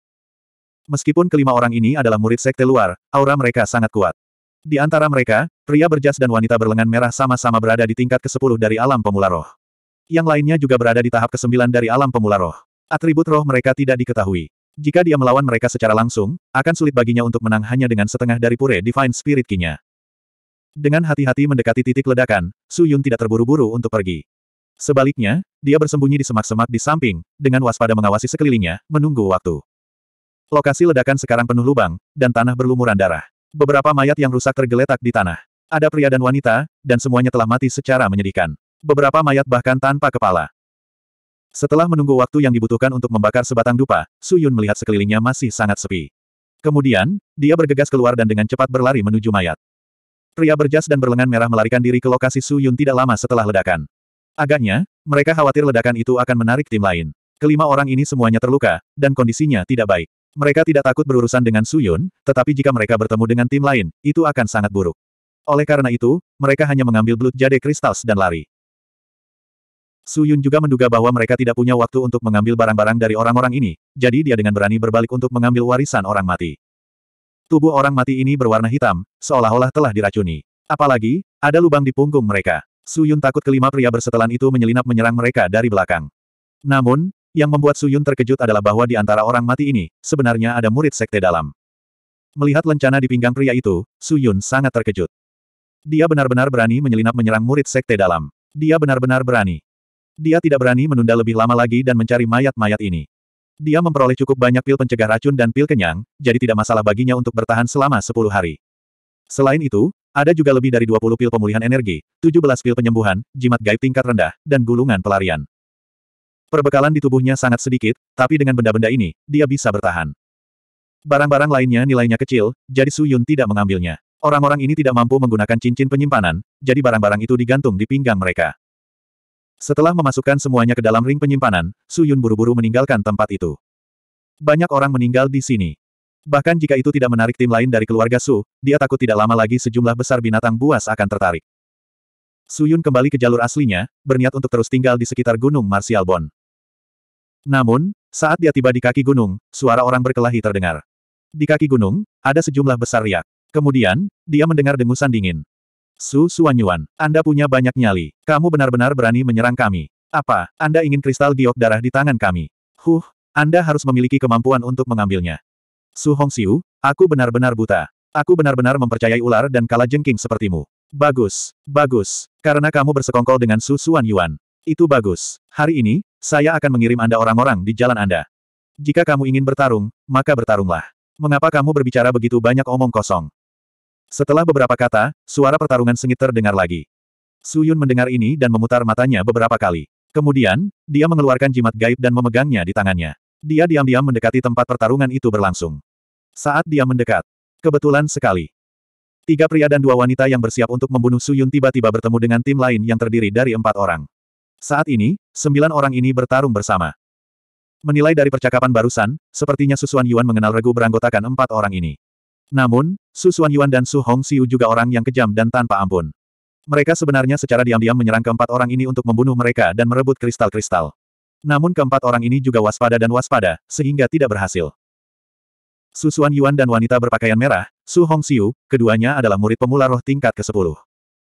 Meskipun kelima orang ini adalah murid sekte luar, aura mereka sangat kuat. Di antara mereka, pria berjas dan wanita berlengan merah sama-sama berada di tingkat ke-10 dari alam pemula roh. Yang lainnya juga berada di tahap ke-9 dari alam pemula roh. Atribut roh mereka tidak diketahui. Jika dia melawan mereka secara langsung, akan sulit baginya untuk menang hanya dengan setengah dari pure Divine Spirit kinya. Dengan hati-hati mendekati titik ledakan, Su Yun tidak terburu-buru untuk pergi. Sebaliknya, dia bersembunyi di semak-semak di samping, dengan waspada mengawasi sekelilingnya, menunggu waktu. Lokasi ledakan sekarang penuh lubang, dan tanah berlumuran darah. Beberapa mayat yang rusak tergeletak di tanah. Ada pria dan wanita, dan semuanya telah mati secara menyedihkan. Beberapa mayat bahkan tanpa kepala. Setelah menunggu waktu yang dibutuhkan untuk membakar sebatang dupa, Su Yun melihat sekelilingnya masih sangat sepi. Kemudian, dia bergegas keluar dan dengan cepat berlari menuju mayat. Pria berjas dan berlengan merah melarikan diri ke lokasi Su Yun tidak lama setelah ledakan. Agaknya, mereka khawatir ledakan itu akan menarik tim lain. Kelima orang ini semuanya terluka, dan kondisinya tidak baik. Mereka tidak takut berurusan dengan Suyun, tetapi jika mereka bertemu dengan tim lain, itu akan sangat buruk. Oleh karena itu, mereka hanya mengambil Blood Jade Crystals dan lari. Suyun juga menduga bahwa mereka tidak punya waktu untuk mengambil barang-barang dari orang-orang ini, jadi dia dengan berani berbalik untuk mengambil warisan orang mati. Tubuh orang mati ini berwarna hitam, seolah-olah telah diracuni. Apalagi, ada lubang di punggung mereka. Suyun takut kelima pria bersetelan itu menyelinap menyerang mereka dari belakang. Namun, yang membuat Suyun terkejut adalah bahwa di antara orang mati ini, sebenarnya ada murid sekte dalam. Melihat lencana di pinggang pria itu, Suyun sangat terkejut. Dia benar-benar berani menyelinap menyerang murid sekte dalam. Dia benar-benar berani. Dia tidak berani menunda lebih lama lagi dan mencari mayat-mayat ini. Dia memperoleh cukup banyak pil pencegah racun dan pil kenyang, jadi tidak masalah baginya untuk bertahan selama 10 hari. Selain itu, ada juga lebih dari 20 pil pemulihan energi, 17 pil penyembuhan, jimat gaib tingkat rendah, dan gulungan pelarian. Perbekalan di tubuhnya sangat sedikit, tapi dengan benda-benda ini, dia bisa bertahan. Barang-barang lainnya nilainya kecil, jadi Su Yun tidak mengambilnya. Orang-orang ini tidak mampu menggunakan cincin penyimpanan, jadi barang-barang itu digantung di pinggang mereka. Setelah memasukkan semuanya ke dalam ring penyimpanan, Su Yun buru-buru meninggalkan tempat itu. Banyak orang meninggal di sini. Bahkan jika itu tidak menarik tim lain dari keluarga Su, dia takut tidak lama lagi sejumlah besar binatang buas akan tertarik. Su Yun kembali ke jalur aslinya, berniat untuk terus tinggal di sekitar Gunung Martial Bond. Namun, saat dia tiba di kaki gunung, suara orang berkelahi terdengar. Di kaki gunung, ada sejumlah besar riak. Kemudian, dia mendengar dengusan dingin. Su Suanyuan, Anda punya banyak nyali. Kamu benar-benar berani menyerang kami. Apa, Anda ingin kristal giok darah di tangan kami? Huh, Anda harus memiliki kemampuan untuk mengambilnya. Su Hongxiu, aku benar-benar buta. Aku benar-benar mempercayai ular dan kala jengking sepertimu. Bagus, bagus, karena kamu bersekongkol dengan Su Suan Yuan. Itu bagus. Hari ini, saya akan mengirim Anda orang-orang di jalan Anda. Jika kamu ingin bertarung, maka bertarunglah. Mengapa kamu berbicara begitu banyak omong kosong? Setelah beberapa kata, suara pertarungan sengit terdengar lagi. Su Yun mendengar ini dan memutar matanya beberapa kali. Kemudian, dia mengeluarkan jimat gaib dan memegangnya di tangannya. Dia diam-diam mendekati tempat pertarungan itu berlangsung. Saat dia mendekat, kebetulan sekali, Tiga pria dan dua wanita yang bersiap untuk membunuh Su Yun tiba-tiba bertemu dengan tim lain yang terdiri dari empat orang. Saat ini, sembilan orang ini bertarung bersama. Menilai dari percakapan barusan, sepertinya Susuan Yuan mengenal regu beranggotakan empat orang ini. Namun, Susuan Yuan dan Su Hong Siu juga orang yang kejam dan tanpa ampun. Mereka sebenarnya secara diam-diam menyerang keempat orang ini untuk membunuh mereka dan merebut kristal-kristal. Namun keempat orang ini juga waspada dan waspada, sehingga tidak berhasil. Susuan Yuan dan wanita berpakaian merah, Su Hong Siu, keduanya adalah murid pemula roh tingkat ke-10.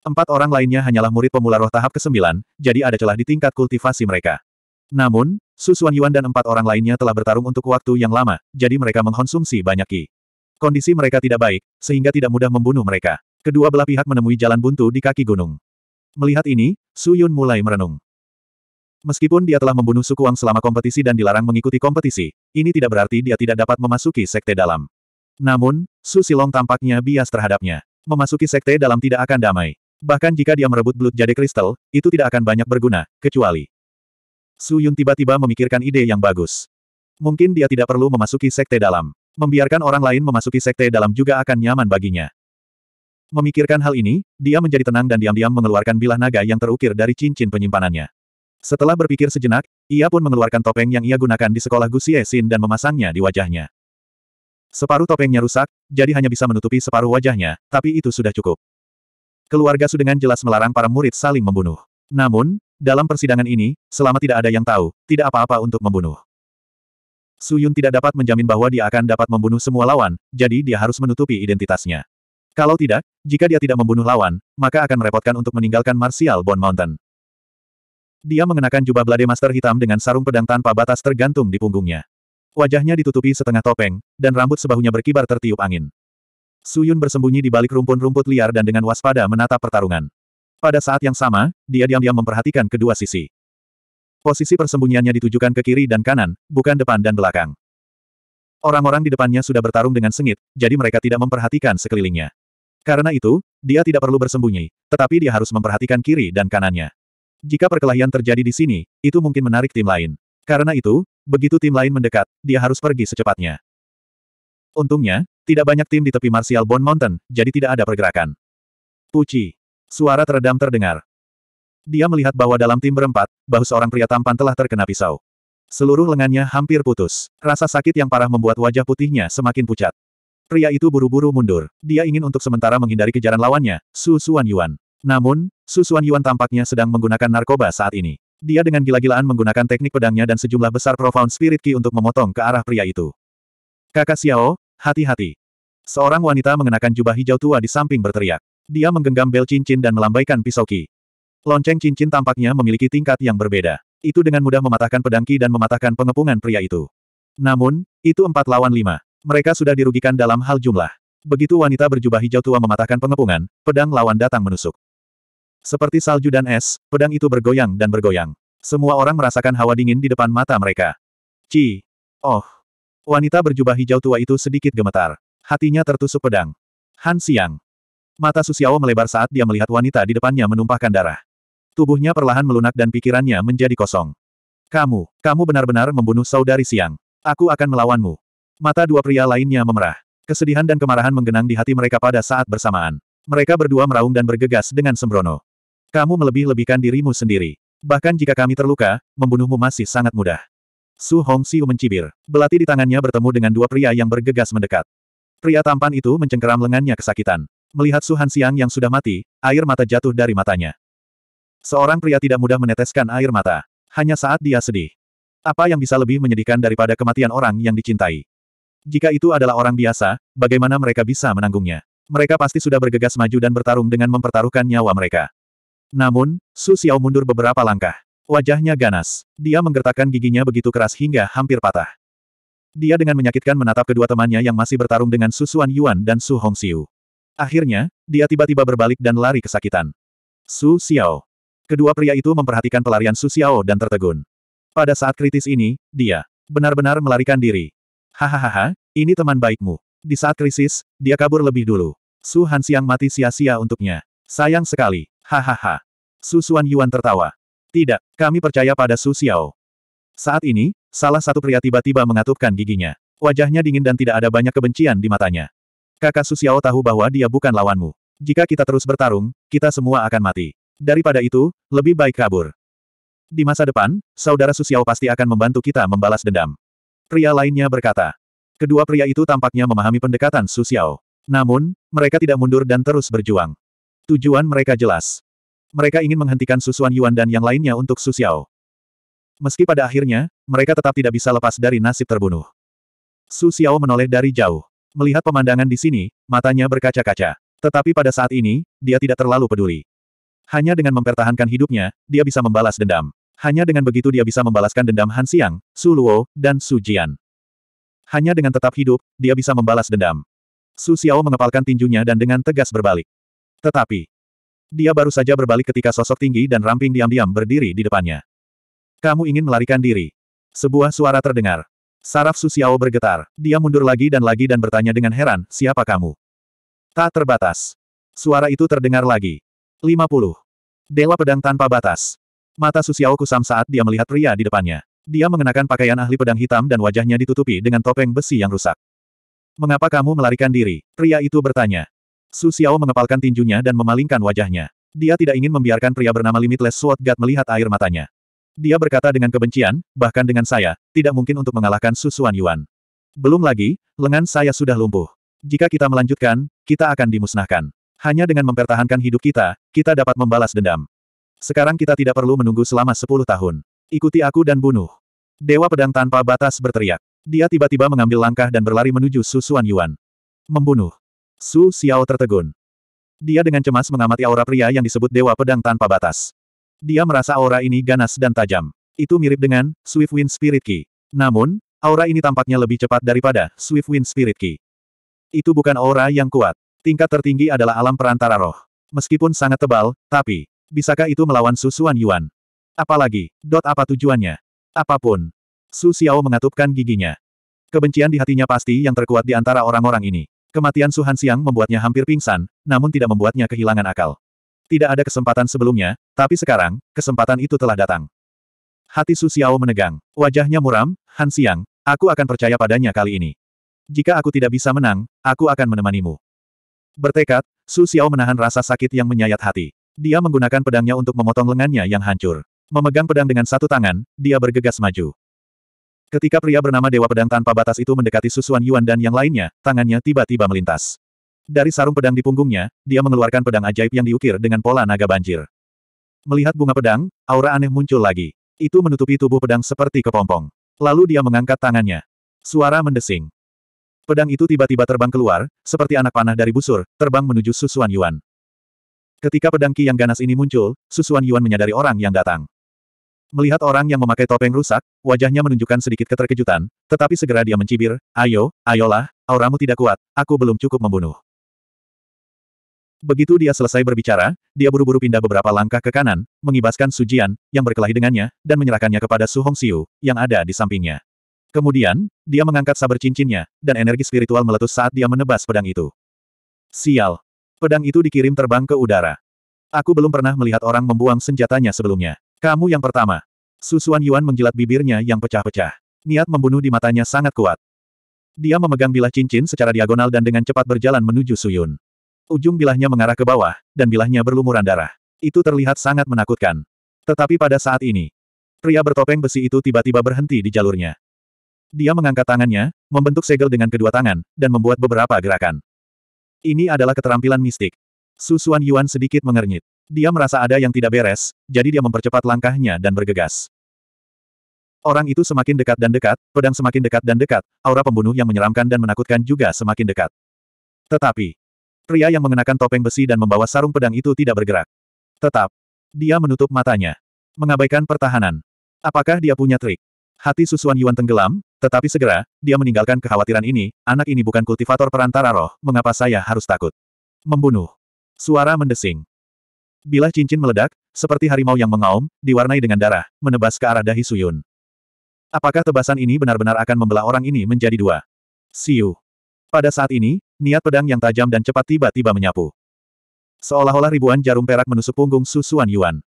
Empat orang lainnya hanyalah murid pemula roh tahap ke-9, jadi ada celah di tingkat kultivasi mereka. Namun, Su Yuan dan empat orang lainnya telah bertarung untuk waktu yang lama, jadi mereka mengkonsumsi banyak ki. Kondisi mereka tidak baik, sehingga tidak mudah membunuh mereka. Kedua belah pihak menemui jalan buntu di kaki gunung. Melihat ini, Su Yun mulai merenung. Meskipun dia telah membunuh suku Wang selama kompetisi dan dilarang mengikuti kompetisi, ini tidak berarti dia tidak dapat memasuki sekte dalam. Namun, Su Silong tampaknya bias terhadapnya. Memasuki sekte dalam tidak akan damai. Bahkan jika dia merebut belut jade kristal, itu tidak akan banyak berguna, kecuali. Su Yun tiba-tiba memikirkan ide yang bagus. Mungkin dia tidak perlu memasuki sekte dalam. Membiarkan orang lain memasuki sekte dalam juga akan nyaman baginya. Memikirkan hal ini, dia menjadi tenang dan diam-diam mengeluarkan bilah naga yang terukir dari cincin penyimpanannya. Setelah berpikir sejenak, ia pun mengeluarkan topeng yang ia gunakan di sekolah Gusie Sin dan memasangnya di wajahnya. Separuh topengnya rusak, jadi hanya bisa menutupi separuh wajahnya, tapi itu sudah cukup. Keluarga Su dengan jelas melarang para murid saling membunuh. Namun, dalam persidangan ini, selama tidak ada yang tahu, tidak apa-apa untuk membunuh. Su Yun tidak dapat menjamin bahwa dia akan dapat membunuh semua lawan, jadi dia harus menutupi identitasnya. Kalau tidak, jika dia tidak membunuh lawan, maka akan merepotkan untuk meninggalkan Martial Bone Mountain. Dia mengenakan jubah Blade Master hitam dengan sarung pedang tanpa batas tergantung di punggungnya. Wajahnya ditutupi setengah topeng, dan rambut sebahunya berkibar tertiup angin. Suyun bersembunyi di balik rumpun rumput liar dan dengan waspada menatap pertarungan. Pada saat yang sama, dia diam-diam memperhatikan kedua sisi. Posisi persembunyiannya ditujukan ke kiri dan kanan, bukan depan dan belakang. Orang-orang di depannya sudah bertarung dengan sengit, jadi mereka tidak memperhatikan sekelilingnya. Karena itu, dia tidak perlu bersembunyi, tetapi dia harus memperhatikan kiri dan kanannya. Jika perkelahian terjadi di sini, itu mungkin menarik tim lain. Karena itu, begitu tim lain mendekat, dia harus pergi secepatnya. Untungnya, tidak banyak tim di tepi Martial Bone Mountain, jadi tidak ada pergerakan. Puci, Suara teredam terdengar. Dia melihat bahwa dalam tim berempat, bahu seorang pria tampan telah terkena pisau. Seluruh lengannya hampir putus. Rasa sakit yang parah membuat wajah putihnya semakin pucat. Pria itu buru-buru mundur. Dia ingin untuk sementara menghindari kejaran lawannya, Su Suan Yuan. Namun, Su Suan Yuan tampaknya sedang menggunakan narkoba saat ini. Dia dengan gila-gilaan menggunakan teknik pedangnya dan sejumlah besar Profound Spirit Ki untuk memotong ke arah pria itu. Kakak Xiao, Hati-hati. Seorang wanita mengenakan jubah hijau tua di samping berteriak. Dia menggenggam bel cincin dan melambaikan pisau ki. Lonceng cincin tampaknya memiliki tingkat yang berbeda. Itu dengan mudah mematahkan pedang ki dan mematahkan pengepungan pria itu. Namun, itu empat lawan lima. Mereka sudah dirugikan dalam hal jumlah. Begitu wanita berjubah hijau tua mematahkan pengepungan, pedang lawan datang menusuk. Seperti salju dan es, pedang itu bergoyang dan bergoyang. Semua orang merasakan hawa dingin di depan mata mereka. Ci. Oh. Wanita berjubah hijau tua itu sedikit gemetar. Hatinya tertusuk pedang. Han Siang. Mata Susiawa melebar saat dia melihat wanita di depannya menumpahkan darah. Tubuhnya perlahan melunak dan pikirannya menjadi kosong. Kamu, kamu benar-benar membunuh saudari Siang. Aku akan melawanmu. Mata dua pria lainnya memerah. Kesedihan dan kemarahan menggenang di hati mereka pada saat bersamaan. Mereka berdua meraung dan bergegas dengan sembrono. Kamu melebih-lebihkan dirimu sendiri. Bahkan jika kami terluka, membunuhmu masih sangat mudah. Su Hong Siu mencibir. Belati di tangannya bertemu dengan dua pria yang bergegas mendekat. Pria tampan itu mencengkeram lengannya kesakitan. Melihat Su Han Xiang yang sudah mati, air mata jatuh dari matanya. Seorang pria tidak mudah meneteskan air mata. Hanya saat dia sedih. Apa yang bisa lebih menyedihkan daripada kematian orang yang dicintai? Jika itu adalah orang biasa, bagaimana mereka bisa menanggungnya? Mereka pasti sudah bergegas maju dan bertarung dengan mempertaruhkan nyawa mereka. Namun, Su Xiao mundur beberapa langkah. Wajahnya ganas. Dia menggertakkan giginya begitu keras hingga hampir patah. Dia dengan menyakitkan menatap kedua temannya yang masih bertarung dengan Su Suan Yuan dan Su Hongxiu. Akhirnya, dia tiba-tiba berbalik dan lari kesakitan. Su Xiao. Kedua pria itu memperhatikan pelarian Su Xiao dan tertegun. Pada saat kritis ini, dia benar-benar melarikan diri. Hahaha, ini teman baikmu. Di saat krisis, dia kabur lebih dulu. Su Hansiang mati sia-sia untuknya. Sayang sekali. Hahaha. Su Xuan Yuan tertawa. Tidak, kami percaya pada Su Xiao. Saat ini, salah satu pria tiba-tiba mengatupkan giginya. Wajahnya dingin dan tidak ada banyak kebencian di matanya. Kakak Su Xiao tahu bahwa dia bukan lawanmu. Jika kita terus bertarung, kita semua akan mati. Daripada itu, lebih baik kabur. Di masa depan, saudara Su Xiao pasti akan membantu kita membalas dendam. Pria lainnya berkata. Kedua pria itu tampaknya memahami pendekatan Su Xiao. Namun, mereka tidak mundur dan terus berjuang. Tujuan mereka jelas mereka ingin menghentikan Susuan Yuan dan yang lainnya untuk Su Xiao. Meski pada akhirnya, mereka tetap tidak bisa lepas dari nasib terbunuh. Su Xiao menoleh dari jauh. Melihat pemandangan di sini, matanya berkaca-kaca. Tetapi pada saat ini, dia tidak terlalu peduli. Hanya dengan mempertahankan hidupnya, dia bisa membalas dendam. Hanya dengan begitu dia bisa membalaskan dendam Han Xiang, Su Luo, dan Su Jian. Hanya dengan tetap hidup, dia bisa membalas dendam. Su Xiao mengepalkan tinjunya dan dengan tegas berbalik. Tetapi, dia baru saja berbalik ketika sosok tinggi dan ramping diam-diam berdiri di depannya. Kamu ingin melarikan diri. Sebuah suara terdengar. Saraf Susiao bergetar. Dia mundur lagi dan lagi dan bertanya dengan heran, siapa kamu? Tak terbatas. Suara itu terdengar lagi. 50. Dewa pedang tanpa batas. Mata Susiao kusam saat dia melihat pria di depannya. Dia mengenakan pakaian ahli pedang hitam dan wajahnya ditutupi dengan topeng besi yang rusak. Mengapa kamu melarikan diri? Pria itu bertanya. Su Xiao mengepalkan tinjunya dan memalingkan wajahnya. Dia tidak ingin membiarkan pria bernama Limitless Sword God melihat air matanya. Dia berkata dengan kebencian, bahkan dengan saya, tidak mungkin untuk mengalahkan Su Xuan Yuan. Belum lagi, lengan saya sudah lumpuh. Jika kita melanjutkan, kita akan dimusnahkan. Hanya dengan mempertahankan hidup kita, kita dapat membalas dendam. Sekarang kita tidak perlu menunggu selama sepuluh tahun. Ikuti aku dan bunuh. Dewa Pedang Tanpa Batas berteriak. Dia tiba-tiba mengambil langkah dan berlari menuju Su Xuan Yuan. Membunuh. Su Xiao tertegun. Dia dengan cemas mengamati aura pria yang disebut Dewa Pedang Tanpa Batas. Dia merasa aura ini ganas dan tajam. Itu mirip dengan Swift Wind Spirit Key. Namun, aura ini tampaknya lebih cepat daripada Swift Wind Spirit Key. Itu bukan aura yang kuat. Tingkat tertinggi adalah alam perantara roh. Meskipun sangat tebal, tapi, bisakah itu melawan Su Susuan Yuan? Apalagi, dot apa tujuannya? Apapun. Su Xiao mengatupkan giginya. Kebencian di hatinya pasti yang terkuat di antara orang-orang ini. Kematian Su Hansiang membuatnya hampir pingsan, namun tidak membuatnya kehilangan akal. Tidak ada kesempatan sebelumnya, tapi sekarang, kesempatan itu telah datang. Hati Su Xiao menegang. Wajahnya muram, Han aku akan percaya padanya kali ini. Jika aku tidak bisa menang, aku akan menemanimu. Bertekad, Su Xiao menahan rasa sakit yang menyayat hati. Dia menggunakan pedangnya untuk memotong lengannya yang hancur. Memegang pedang dengan satu tangan, dia bergegas maju. Ketika pria bernama Dewa Pedang tanpa batas itu mendekati Susuan Yuan dan yang lainnya, tangannya tiba-tiba melintas. Dari sarung pedang di punggungnya, dia mengeluarkan pedang ajaib yang diukir dengan pola naga banjir. Melihat bunga pedang, aura aneh muncul lagi. Itu menutupi tubuh pedang seperti kepompong. Lalu dia mengangkat tangannya. Suara mendesing. Pedang itu tiba-tiba terbang keluar, seperti anak panah dari busur, terbang menuju Susuan Yuan. Ketika pedang Ki yang ganas ini muncul, Susuan Yuan menyadari orang yang datang. Melihat orang yang memakai topeng rusak, wajahnya menunjukkan sedikit keterkejutan, tetapi segera dia mencibir, ayo, ayolah, auramu tidak kuat, aku belum cukup membunuh. Begitu dia selesai berbicara, dia buru-buru pindah beberapa langkah ke kanan, mengibaskan Sujian, yang berkelahi dengannya, dan menyerahkannya kepada Su Hong Siu, yang ada di sampingnya. Kemudian, dia mengangkat saber cincinnya, dan energi spiritual meletus saat dia menebas pedang itu. Sial! Pedang itu dikirim terbang ke udara. Aku belum pernah melihat orang membuang senjatanya sebelumnya. Kamu yang pertama. Susuan Yuan menjilat bibirnya yang pecah-pecah. Niat membunuh di matanya sangat kuat. Dia memegang bilah cincin secara diagonal dan dengan cepat berjalan menuju Suyun. Ujung bilahnya mengarah ke bawah, dan bilahnya berlumuran darah. Itu terlihat sangat menakutkan. Tetapi pada saat ini, pria bertopeng besi itu tiba-tiba berhenti di jalurnya. Dia mengangkat tangannya, membentuk segel dengan kedua tangan, dan membuat beberapa gerakan. Ini adalah keterampilan mistik. Susuan Yuan sedikit mengernyit. Dia merasa ada yang tidak beres, jadi dia mempercepat langkahnya dan bergegas. Orang itu semakin dekat dan dekat, pedang semakin dekat dan dekat, aura pembunuh yang menyeramkan dan menakutkan juga semakin dekat. Tetapi, pria yang mengenakan topeng besi dan membawa sarung pedang itu tidak bergerak. Tetap, dia menutup matanya. Mengabaikan pertahanan. Apakah dia punya trik? Hati Susuan Yuan tenggelam, tetapi segera, dia meninggalkan kekhawatiran ini, anak ini bukan kultivator perantara roh, mengapa saya harus takut? Membunuh. Suara mendesing. Bilah cincin meledak, seperti harimau yang mengaum, diwarnai dengan darah, menebas ke arah dahi Suyun. Apakah tebasan ini benar-benar akan membelah orang ini menjadi dua? Siu. Pada saat ini, niat pedang yang tajam dan cepat tiba-tiba menyapu. Seolah-olah ribuan jarum perak menusuk punggung Susuan Yuan.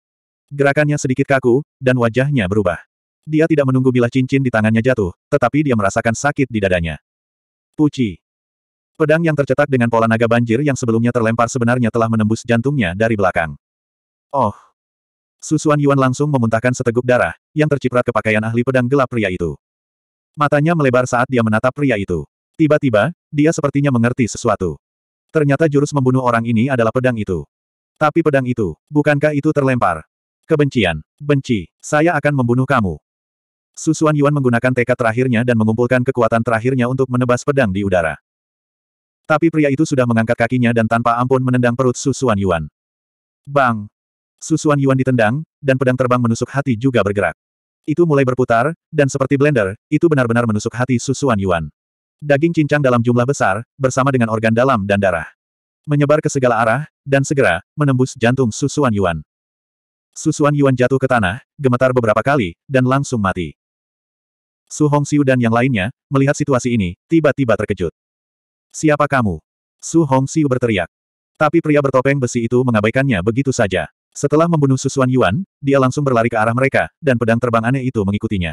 Gerakannya sedikit kaku, dan wajahnya berubah. Dia tidak menunggu bila cincin di tangannya jatuh, tetapi dia merasakan sakit di dadanya. Puci. Pedang yang tercetak dengan pola naga banjir yang sebelumnya terlempar sebenarnya telah menembus jantungnya dari belakang. Oh! Susuan Yuan langsung memuntahkan seteguk darah, yang terciprat ke pakaian ahli pedang gelap pria itu. Matanya melebar saat dia menatap pria itu. Tiba-tiba, dia sepertinya mengerti sesuatu. Ternyata jurus membunuh orang ini adalah pedang itu. Tapi pedang itu, bukankah itu terlempar? Kebencian, benci, saya akan membunuh kamu. Susuan Yuan menggunakan tekad terakhirnya dan mengumpulkan kekuatan terakhirnya untuk menebas pedang di udara. Tapi pria itu sudah mengangkat kakinya dan tanpa ampun menendang perut Susuan Yuan. Bang! Susuan Yuan ditendang, dan pedang terbang menusuk hati juga bergerak. Itu mulai berputar, dan seperti blender, itu benar-benar menusuk hati Susuan Yuan. Daging cincang dalam jumlah besar, bersama dengan organ dalam dan darah. Menyebar ke segala arah, dan segera, menembus jantung Susuan Yuan. Susuan Yuan jatuh ke tanah, gemetar beberapa kali, dan langsung mati. Su Hong Hongxiu dan yang lainnya, melihat situasi ini, tiba-tiba terkejut. Siapa kamu? Su Hong Hongxiu berteriak. Tapi pria bertopeng besi itu mengabaikannya begitu saja. Setelah membunuh Susuan Yuan, dia langsung berlari ke arah mereka, dan pedang terbang aneh itu mengikutinya.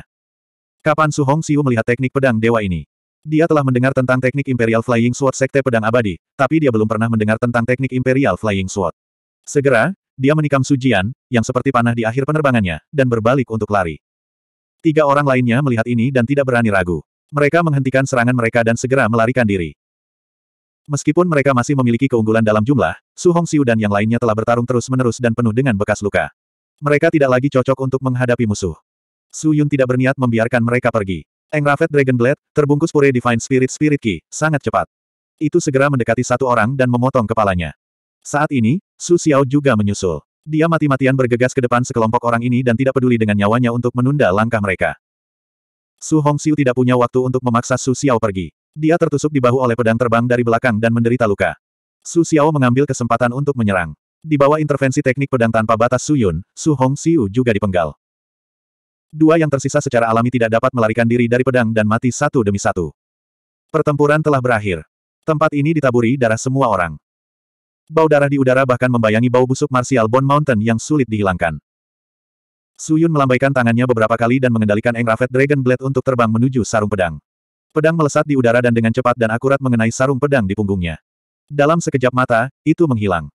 Kapan Su Hong Siu melihat teknik pedang dewa ini? Dia telah mendengar tentang teknik Imperial Flying Sword Sekte Pedang Abadi, tapi dia belum pernah mendengar tentang teknik Imperial Flying Sword. Segera, dia menikam Su Jian, yang seperti panah di akhir penerbangannya, dan berbalik untuk lari. Tiga orang lainnya melihat ini dan tidak berani ragu. Mereka menghentikan serangan mereka dan segera melarikan diri. Meskipun mereka masih memiliki keunggulan dalam jumlah, Su Hong Hongxiu dan yang lainnya telah bertarung terus-menerus dan penuh dengan bekas luka. Mereka tidak lagi cocok untuk menghadapi musuh. Su Yun tidak berniat membiarkan mereka pergi. Engravet Dragon Blade, terbungkus pure Divine Spirit Spirit Ki, sangat cepat. Itu segera mendekati satu orang dan memotong kepalanya. Saat ini, Su Xiao juga menyusul. Dia mati-matian bergegas ke depan sekelompok orang ini dan tidak peduli dengan nyawanya untuk menunda langkah mereka. Su Hong Hongxiu tidak punya waktu untuk memaksa Su Xiao pergi. Dia tertusuk di bahu oleh pedang terbang dari belakang dan menderita luka. Su Xiao mengambil kesempatan untuk menyerang. Di bawah intervensi teknik pedang tanpa batas Su Yun, Su Hong Xiu juga dipenggal. Dua yang tersisa secara alami tidak dapat melarikan diri dari pedang dan mati satu demi satu. Pertempuran telah berakhir. Tempat ini ditaburi darah semua orang. Bau darah di udara bahkan membayangi bau busuk Martial Bone Mountain yang sulit dihilangkan. Su Yun melambaikan tangannya beberapa kali dan mengendalikan Engravet Dragon Blade untuk terbang menuju sarung pedang. Pedang melesat di udara dan dengan cepat dan akurat mengenai sarung pedang di punggungnya. Dalam sekejap mata, itu menghilang.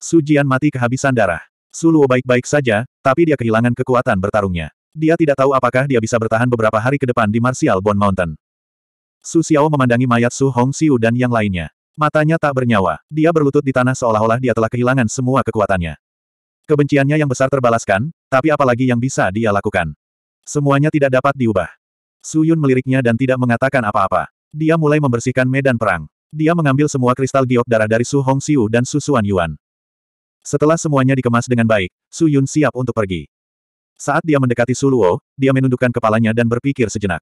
Sujian mati kehabisan darah. Suluo baik-baik saja, tapi dia kehilangan kekuatan bertarungnya. Dia tidak tahu apakah dia bisa bertahan beberapa hari ke depan di Martial Bone Mountain. Su Xiao memandangi mayat Su Hong Xiu dan yang lainnya. Matanya tak bernyawa. Dia berlutut di tanah seolah-olah dia telah kehilangan semua kekuatannya. Kebenciannya yang besar terbalaskan, tapi apalagi yang bisa dia lakukan. Semuanya tidak dapat diubah. Suyun meliriknya dan tidak mengatakan apa-apa. Dia mulai membersihkan medan perang. Dia mengambil semua kristal giok darah dari Su Hong Xiu dan Su Suan Yuan. Setelah semuanya dikemas dengan baik, Su Yun siap untuk pergi. Saat dia mendekati Su Luo, dia menundukkan kepalanya dan berpikir sejenak.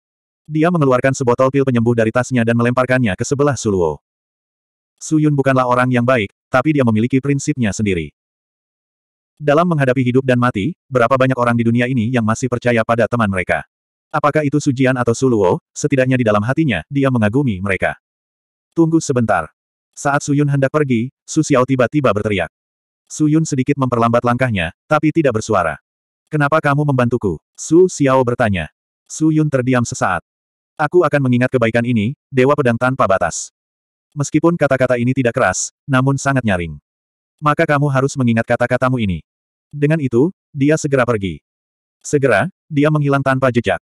Dia mengeluarkan sebotol pil penyembuh dari tasnya dan melemparkannya ke sebelah Su Luo. Su Yun bukanlah orang yang baik, tapi dia memiliki prinsipnya sendiri. Dalam menghadapi hidup dan mati, berapa banyak orang di dunia ini yang masih percaya pada teman mereka? Apakah itu Sujian atau Suluo, setidaknya di dalam hatinya, dia mengagumi mereka. Tunggu sebentar. Saat Suyun hendak pergi, Su Xiao tiba-tiba berteriak. Suyun sedikit memperlambat langkahnya, tapi tidak bersuara. Kenapa kamu membantuku? Su Xiao bertanya. Suyun terdiam sesaat. Aku akan mengingat kebaikan ini, Dewa Pedang Tanpa Batas. Meskipun kata-kata ini tidak keras, namun sangat nyaring. Maka kamu harus mengingat kata-katamu ini. Dengan itu, dia segera pergi. Segera, dia menghilang tanpa jejak.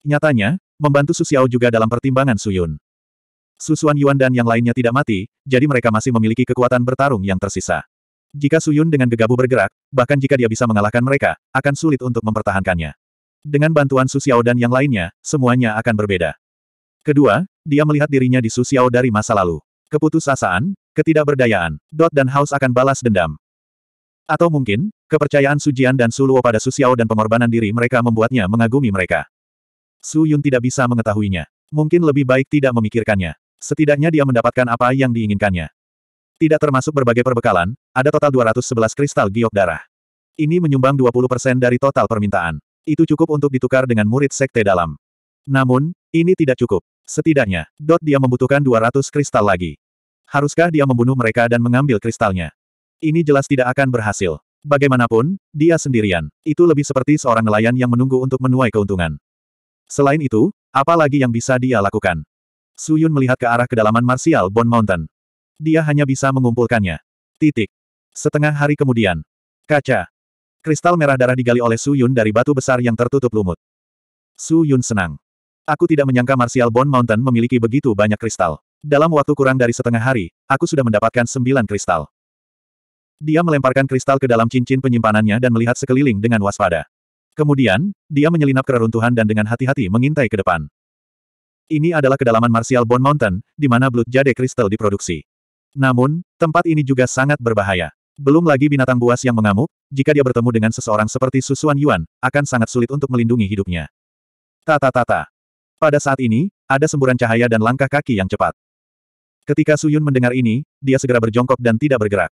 Nyatanya, membantu Su Xiao juga dalam pertimbangan Su Yun. Su Xuan Yuan dan yang lainnya tidak mati, jadi mereka masih memiliki kekuatan bertarung yang tersisa. Jika Su Yun dengan gegabah bergerak, bahkan jika dia bisa mengalahkan mereka, akan sulit untuk mempertahankannya. Dengan bantuan Su Xiao dan yang lainnya, semuanya akan berbeda. Kedua, dia melihat dirinya di Su Xiao dari masa lalu. Keputusasaan, ketidakberdayaan, Dot dan House akan balas dendam. Atau mungkin, kepercayaan Su Jian dan Su Luo pada Su Xiao dan pengorbanan diri mereka membuatnya mengagumi mereka. Su Yun tidak bisa mengetahuinya. Mungkin lebih baik tidak memikirkannya. Setidaknya dia mendapatkan apa yang diinginkannya. Tidak termasuk berbagai perbekalan, ada total 211 kristal giok darah. Ini menyumbang 20% dari total permintaan. Itu cukup untuk ditukar dengan murid sekte dalam. Namun, ini tidak cukup. Setidaknya, Dot dia membutuhkan 200 kristal lagi. Haruskah dia membunuh mereka dan mengambil kristalnya? Ini jelas tidak akan berhasil. Bagaimanapun, dia sendirian. Itu lebih seperti seorang nelayan yang menunggu untuk menuai keuntungan. Selain itu, apa lagi yang bisa dia lakukan? Su Yun melihat ke arah kedalaman Martial Bone Mountain. Dia hanya bisa mengumpulkannya. Titik. Setengah hari kemudian. Kaca. Kristal merah darah digali oleh Su Yun dari batu besar yang tertutup lumut. Su Yun senang. Aku tidak menyangka Martial Bone Mountain memiliki begitu banyak kristal. Dalam waktu kurang dari setengah hari, aku sudah mendapatkan sembilan kristal. Dia melemparkan kristal ke dalam cincin penyimpanannya dan melihat sekeliling dengan waspada. Kemudian, dia menyelinap ke reruntuhan dan dengan hati-hati mengintai ke depan. Ini adalah kedalaman Martial Bone Mountain, di mana Blood Jade Crystal diproduksi. Namun, tempat ini juga sangat berbahaya. Belum lagi binatang buas yang mengamuk, jika dia bertemu dengan seseorang seperti Susuan Yuan, akan sangat sulit untuk melindungi hidupnya. Tata-tata. Pada saat ini, ada semburan cahaya dan langkah kaki yang cepat. Ketika Suyun mendengar ini, dia segera berjongkok dan tidak bergerak.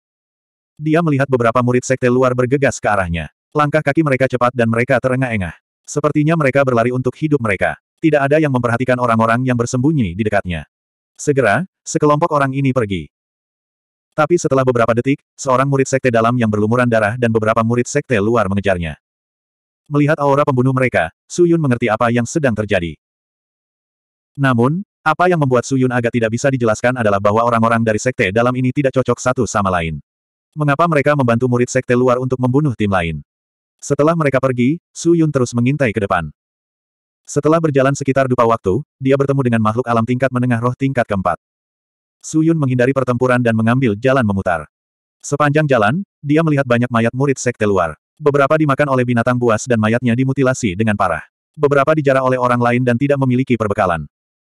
Dia melihat beberapa murid sekte luar bergegas ke arahnya. Langkah kaki mereka cepat dan mereka terengah-engah. Sepertinya mereka berlari untuk hidup mereka. Tidak ada yang memperhatikan orang-orang yang bersembunyi di dekatnya. Segera, sekelompok orang ini pergi. Tapi setelah beberapa detik, seorang murid sekte dalam yang berlumuran darah dan beberapa murid sekte luar mengejarnya. Melihat aura pembunuh mereka, Su Yun mengerti apa yang sedang terjadi. Namun, apa yang membuat Su Yun agak tidak bisa dijelaskan adalah bahwa orang-orang dari sekte dalam ini tidak cocok satu sama lain. Mengapa mereka membantu murid sekte luar untuk membunuh tim lain? Setelah mereka pergi, Su Yun terus mengintai ke depan. Setelah berjalan sekitar dupa waktu, dia bertemu dengan makhluk alam tingkat menengah roh tingkat keempat. Su Yun menghindari pertempuran dan mengambil jalan memutar. Sepanjang jalan, dia melihat banyak mayat murid sekte luar. Beberapa dimakan oleh binatang buas dan mayatnya dimutilasi dengan parah. Beberapa dijarah oleh orang lain dan tidak memiliki perbekalan.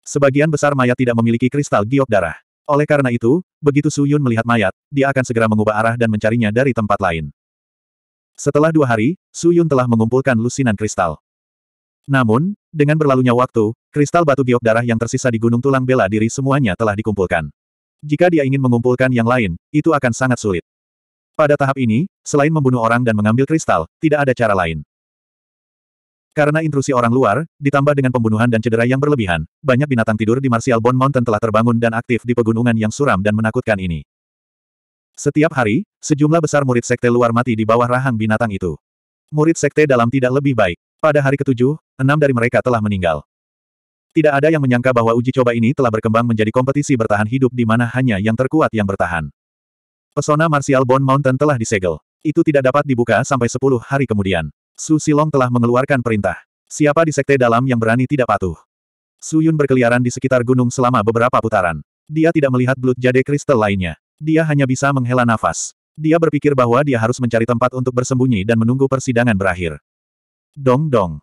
Sebagian besar mayat tidak memiliki kristal giok darah. Oleh karena itu, begitu Su Yun melihat mayat, dia akan segera mengubah arah dan mencarinya dari tempat lain. Setelah dua hari, Su Yun telah mengumpulkan lusinan kristal. Namun, dengan berlalunya waktu, kristal batu giok darah yang tersisa di Gunung Tulang Bela Diri semuanya telah dikumpulkan. Jika dia ingin mengumpulkan yang lain, itu akan sangat sulit. Pada tahap ini, selain membunuh orang dan mengambil kristal, tidak ada cara lain. Karena intrusi orang luar, ditambah dengan pembunuhan dan cedera yang berlebihan, banyak binatang tidur di Martial Bone Mountain telah terbangun dan aktif di pegunungan yang suram dan menakutkan ini. Setiap hari, sejumlah besar murid sekte luar mati di bawah rahang binatang itu. Murid sekte dalam tidak lebih baik. Pada hari ketujuh, enam dari mereka telah meninggal. Tidak ada yang menyangka bahwa uji coba ini telah berkembang menjadi kompetisi bertahan hidup di mana hanya yang terkuat yang bertahan. Pesona Martial Bone Mountain telah disegel. Itu tidak dapat dibuka sampai sepuluh hari kemudian. Su Silong telah mengeluarkan perintah. Siapa di sekte dalam yang berani tidak patuh? Su Yun berkeliaran di sekitar gunung selama beberapa putaran. Dia tidak melihat belut jade kristal lainnya. Dia hanya bisa menghela nafas. Dia berpikir bahwa dia harus mencari tempat untuk bersembunyi dan menunggu persidangan berakhir. Dong dong.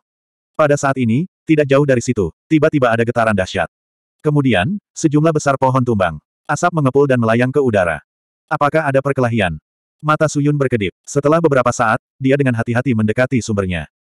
Pada saat ini, tidak jauh dari situ, tiba-tiba ada getaran dahsyat. Kemudian, sejumlah besar pohon tumbang. Asap mengepul dan melayang ke udara. Apakah ada perkelahian? Mata Suyun berkedip. Setelah beberapa saat, dia dengan hati-hati mendekati sumbernya.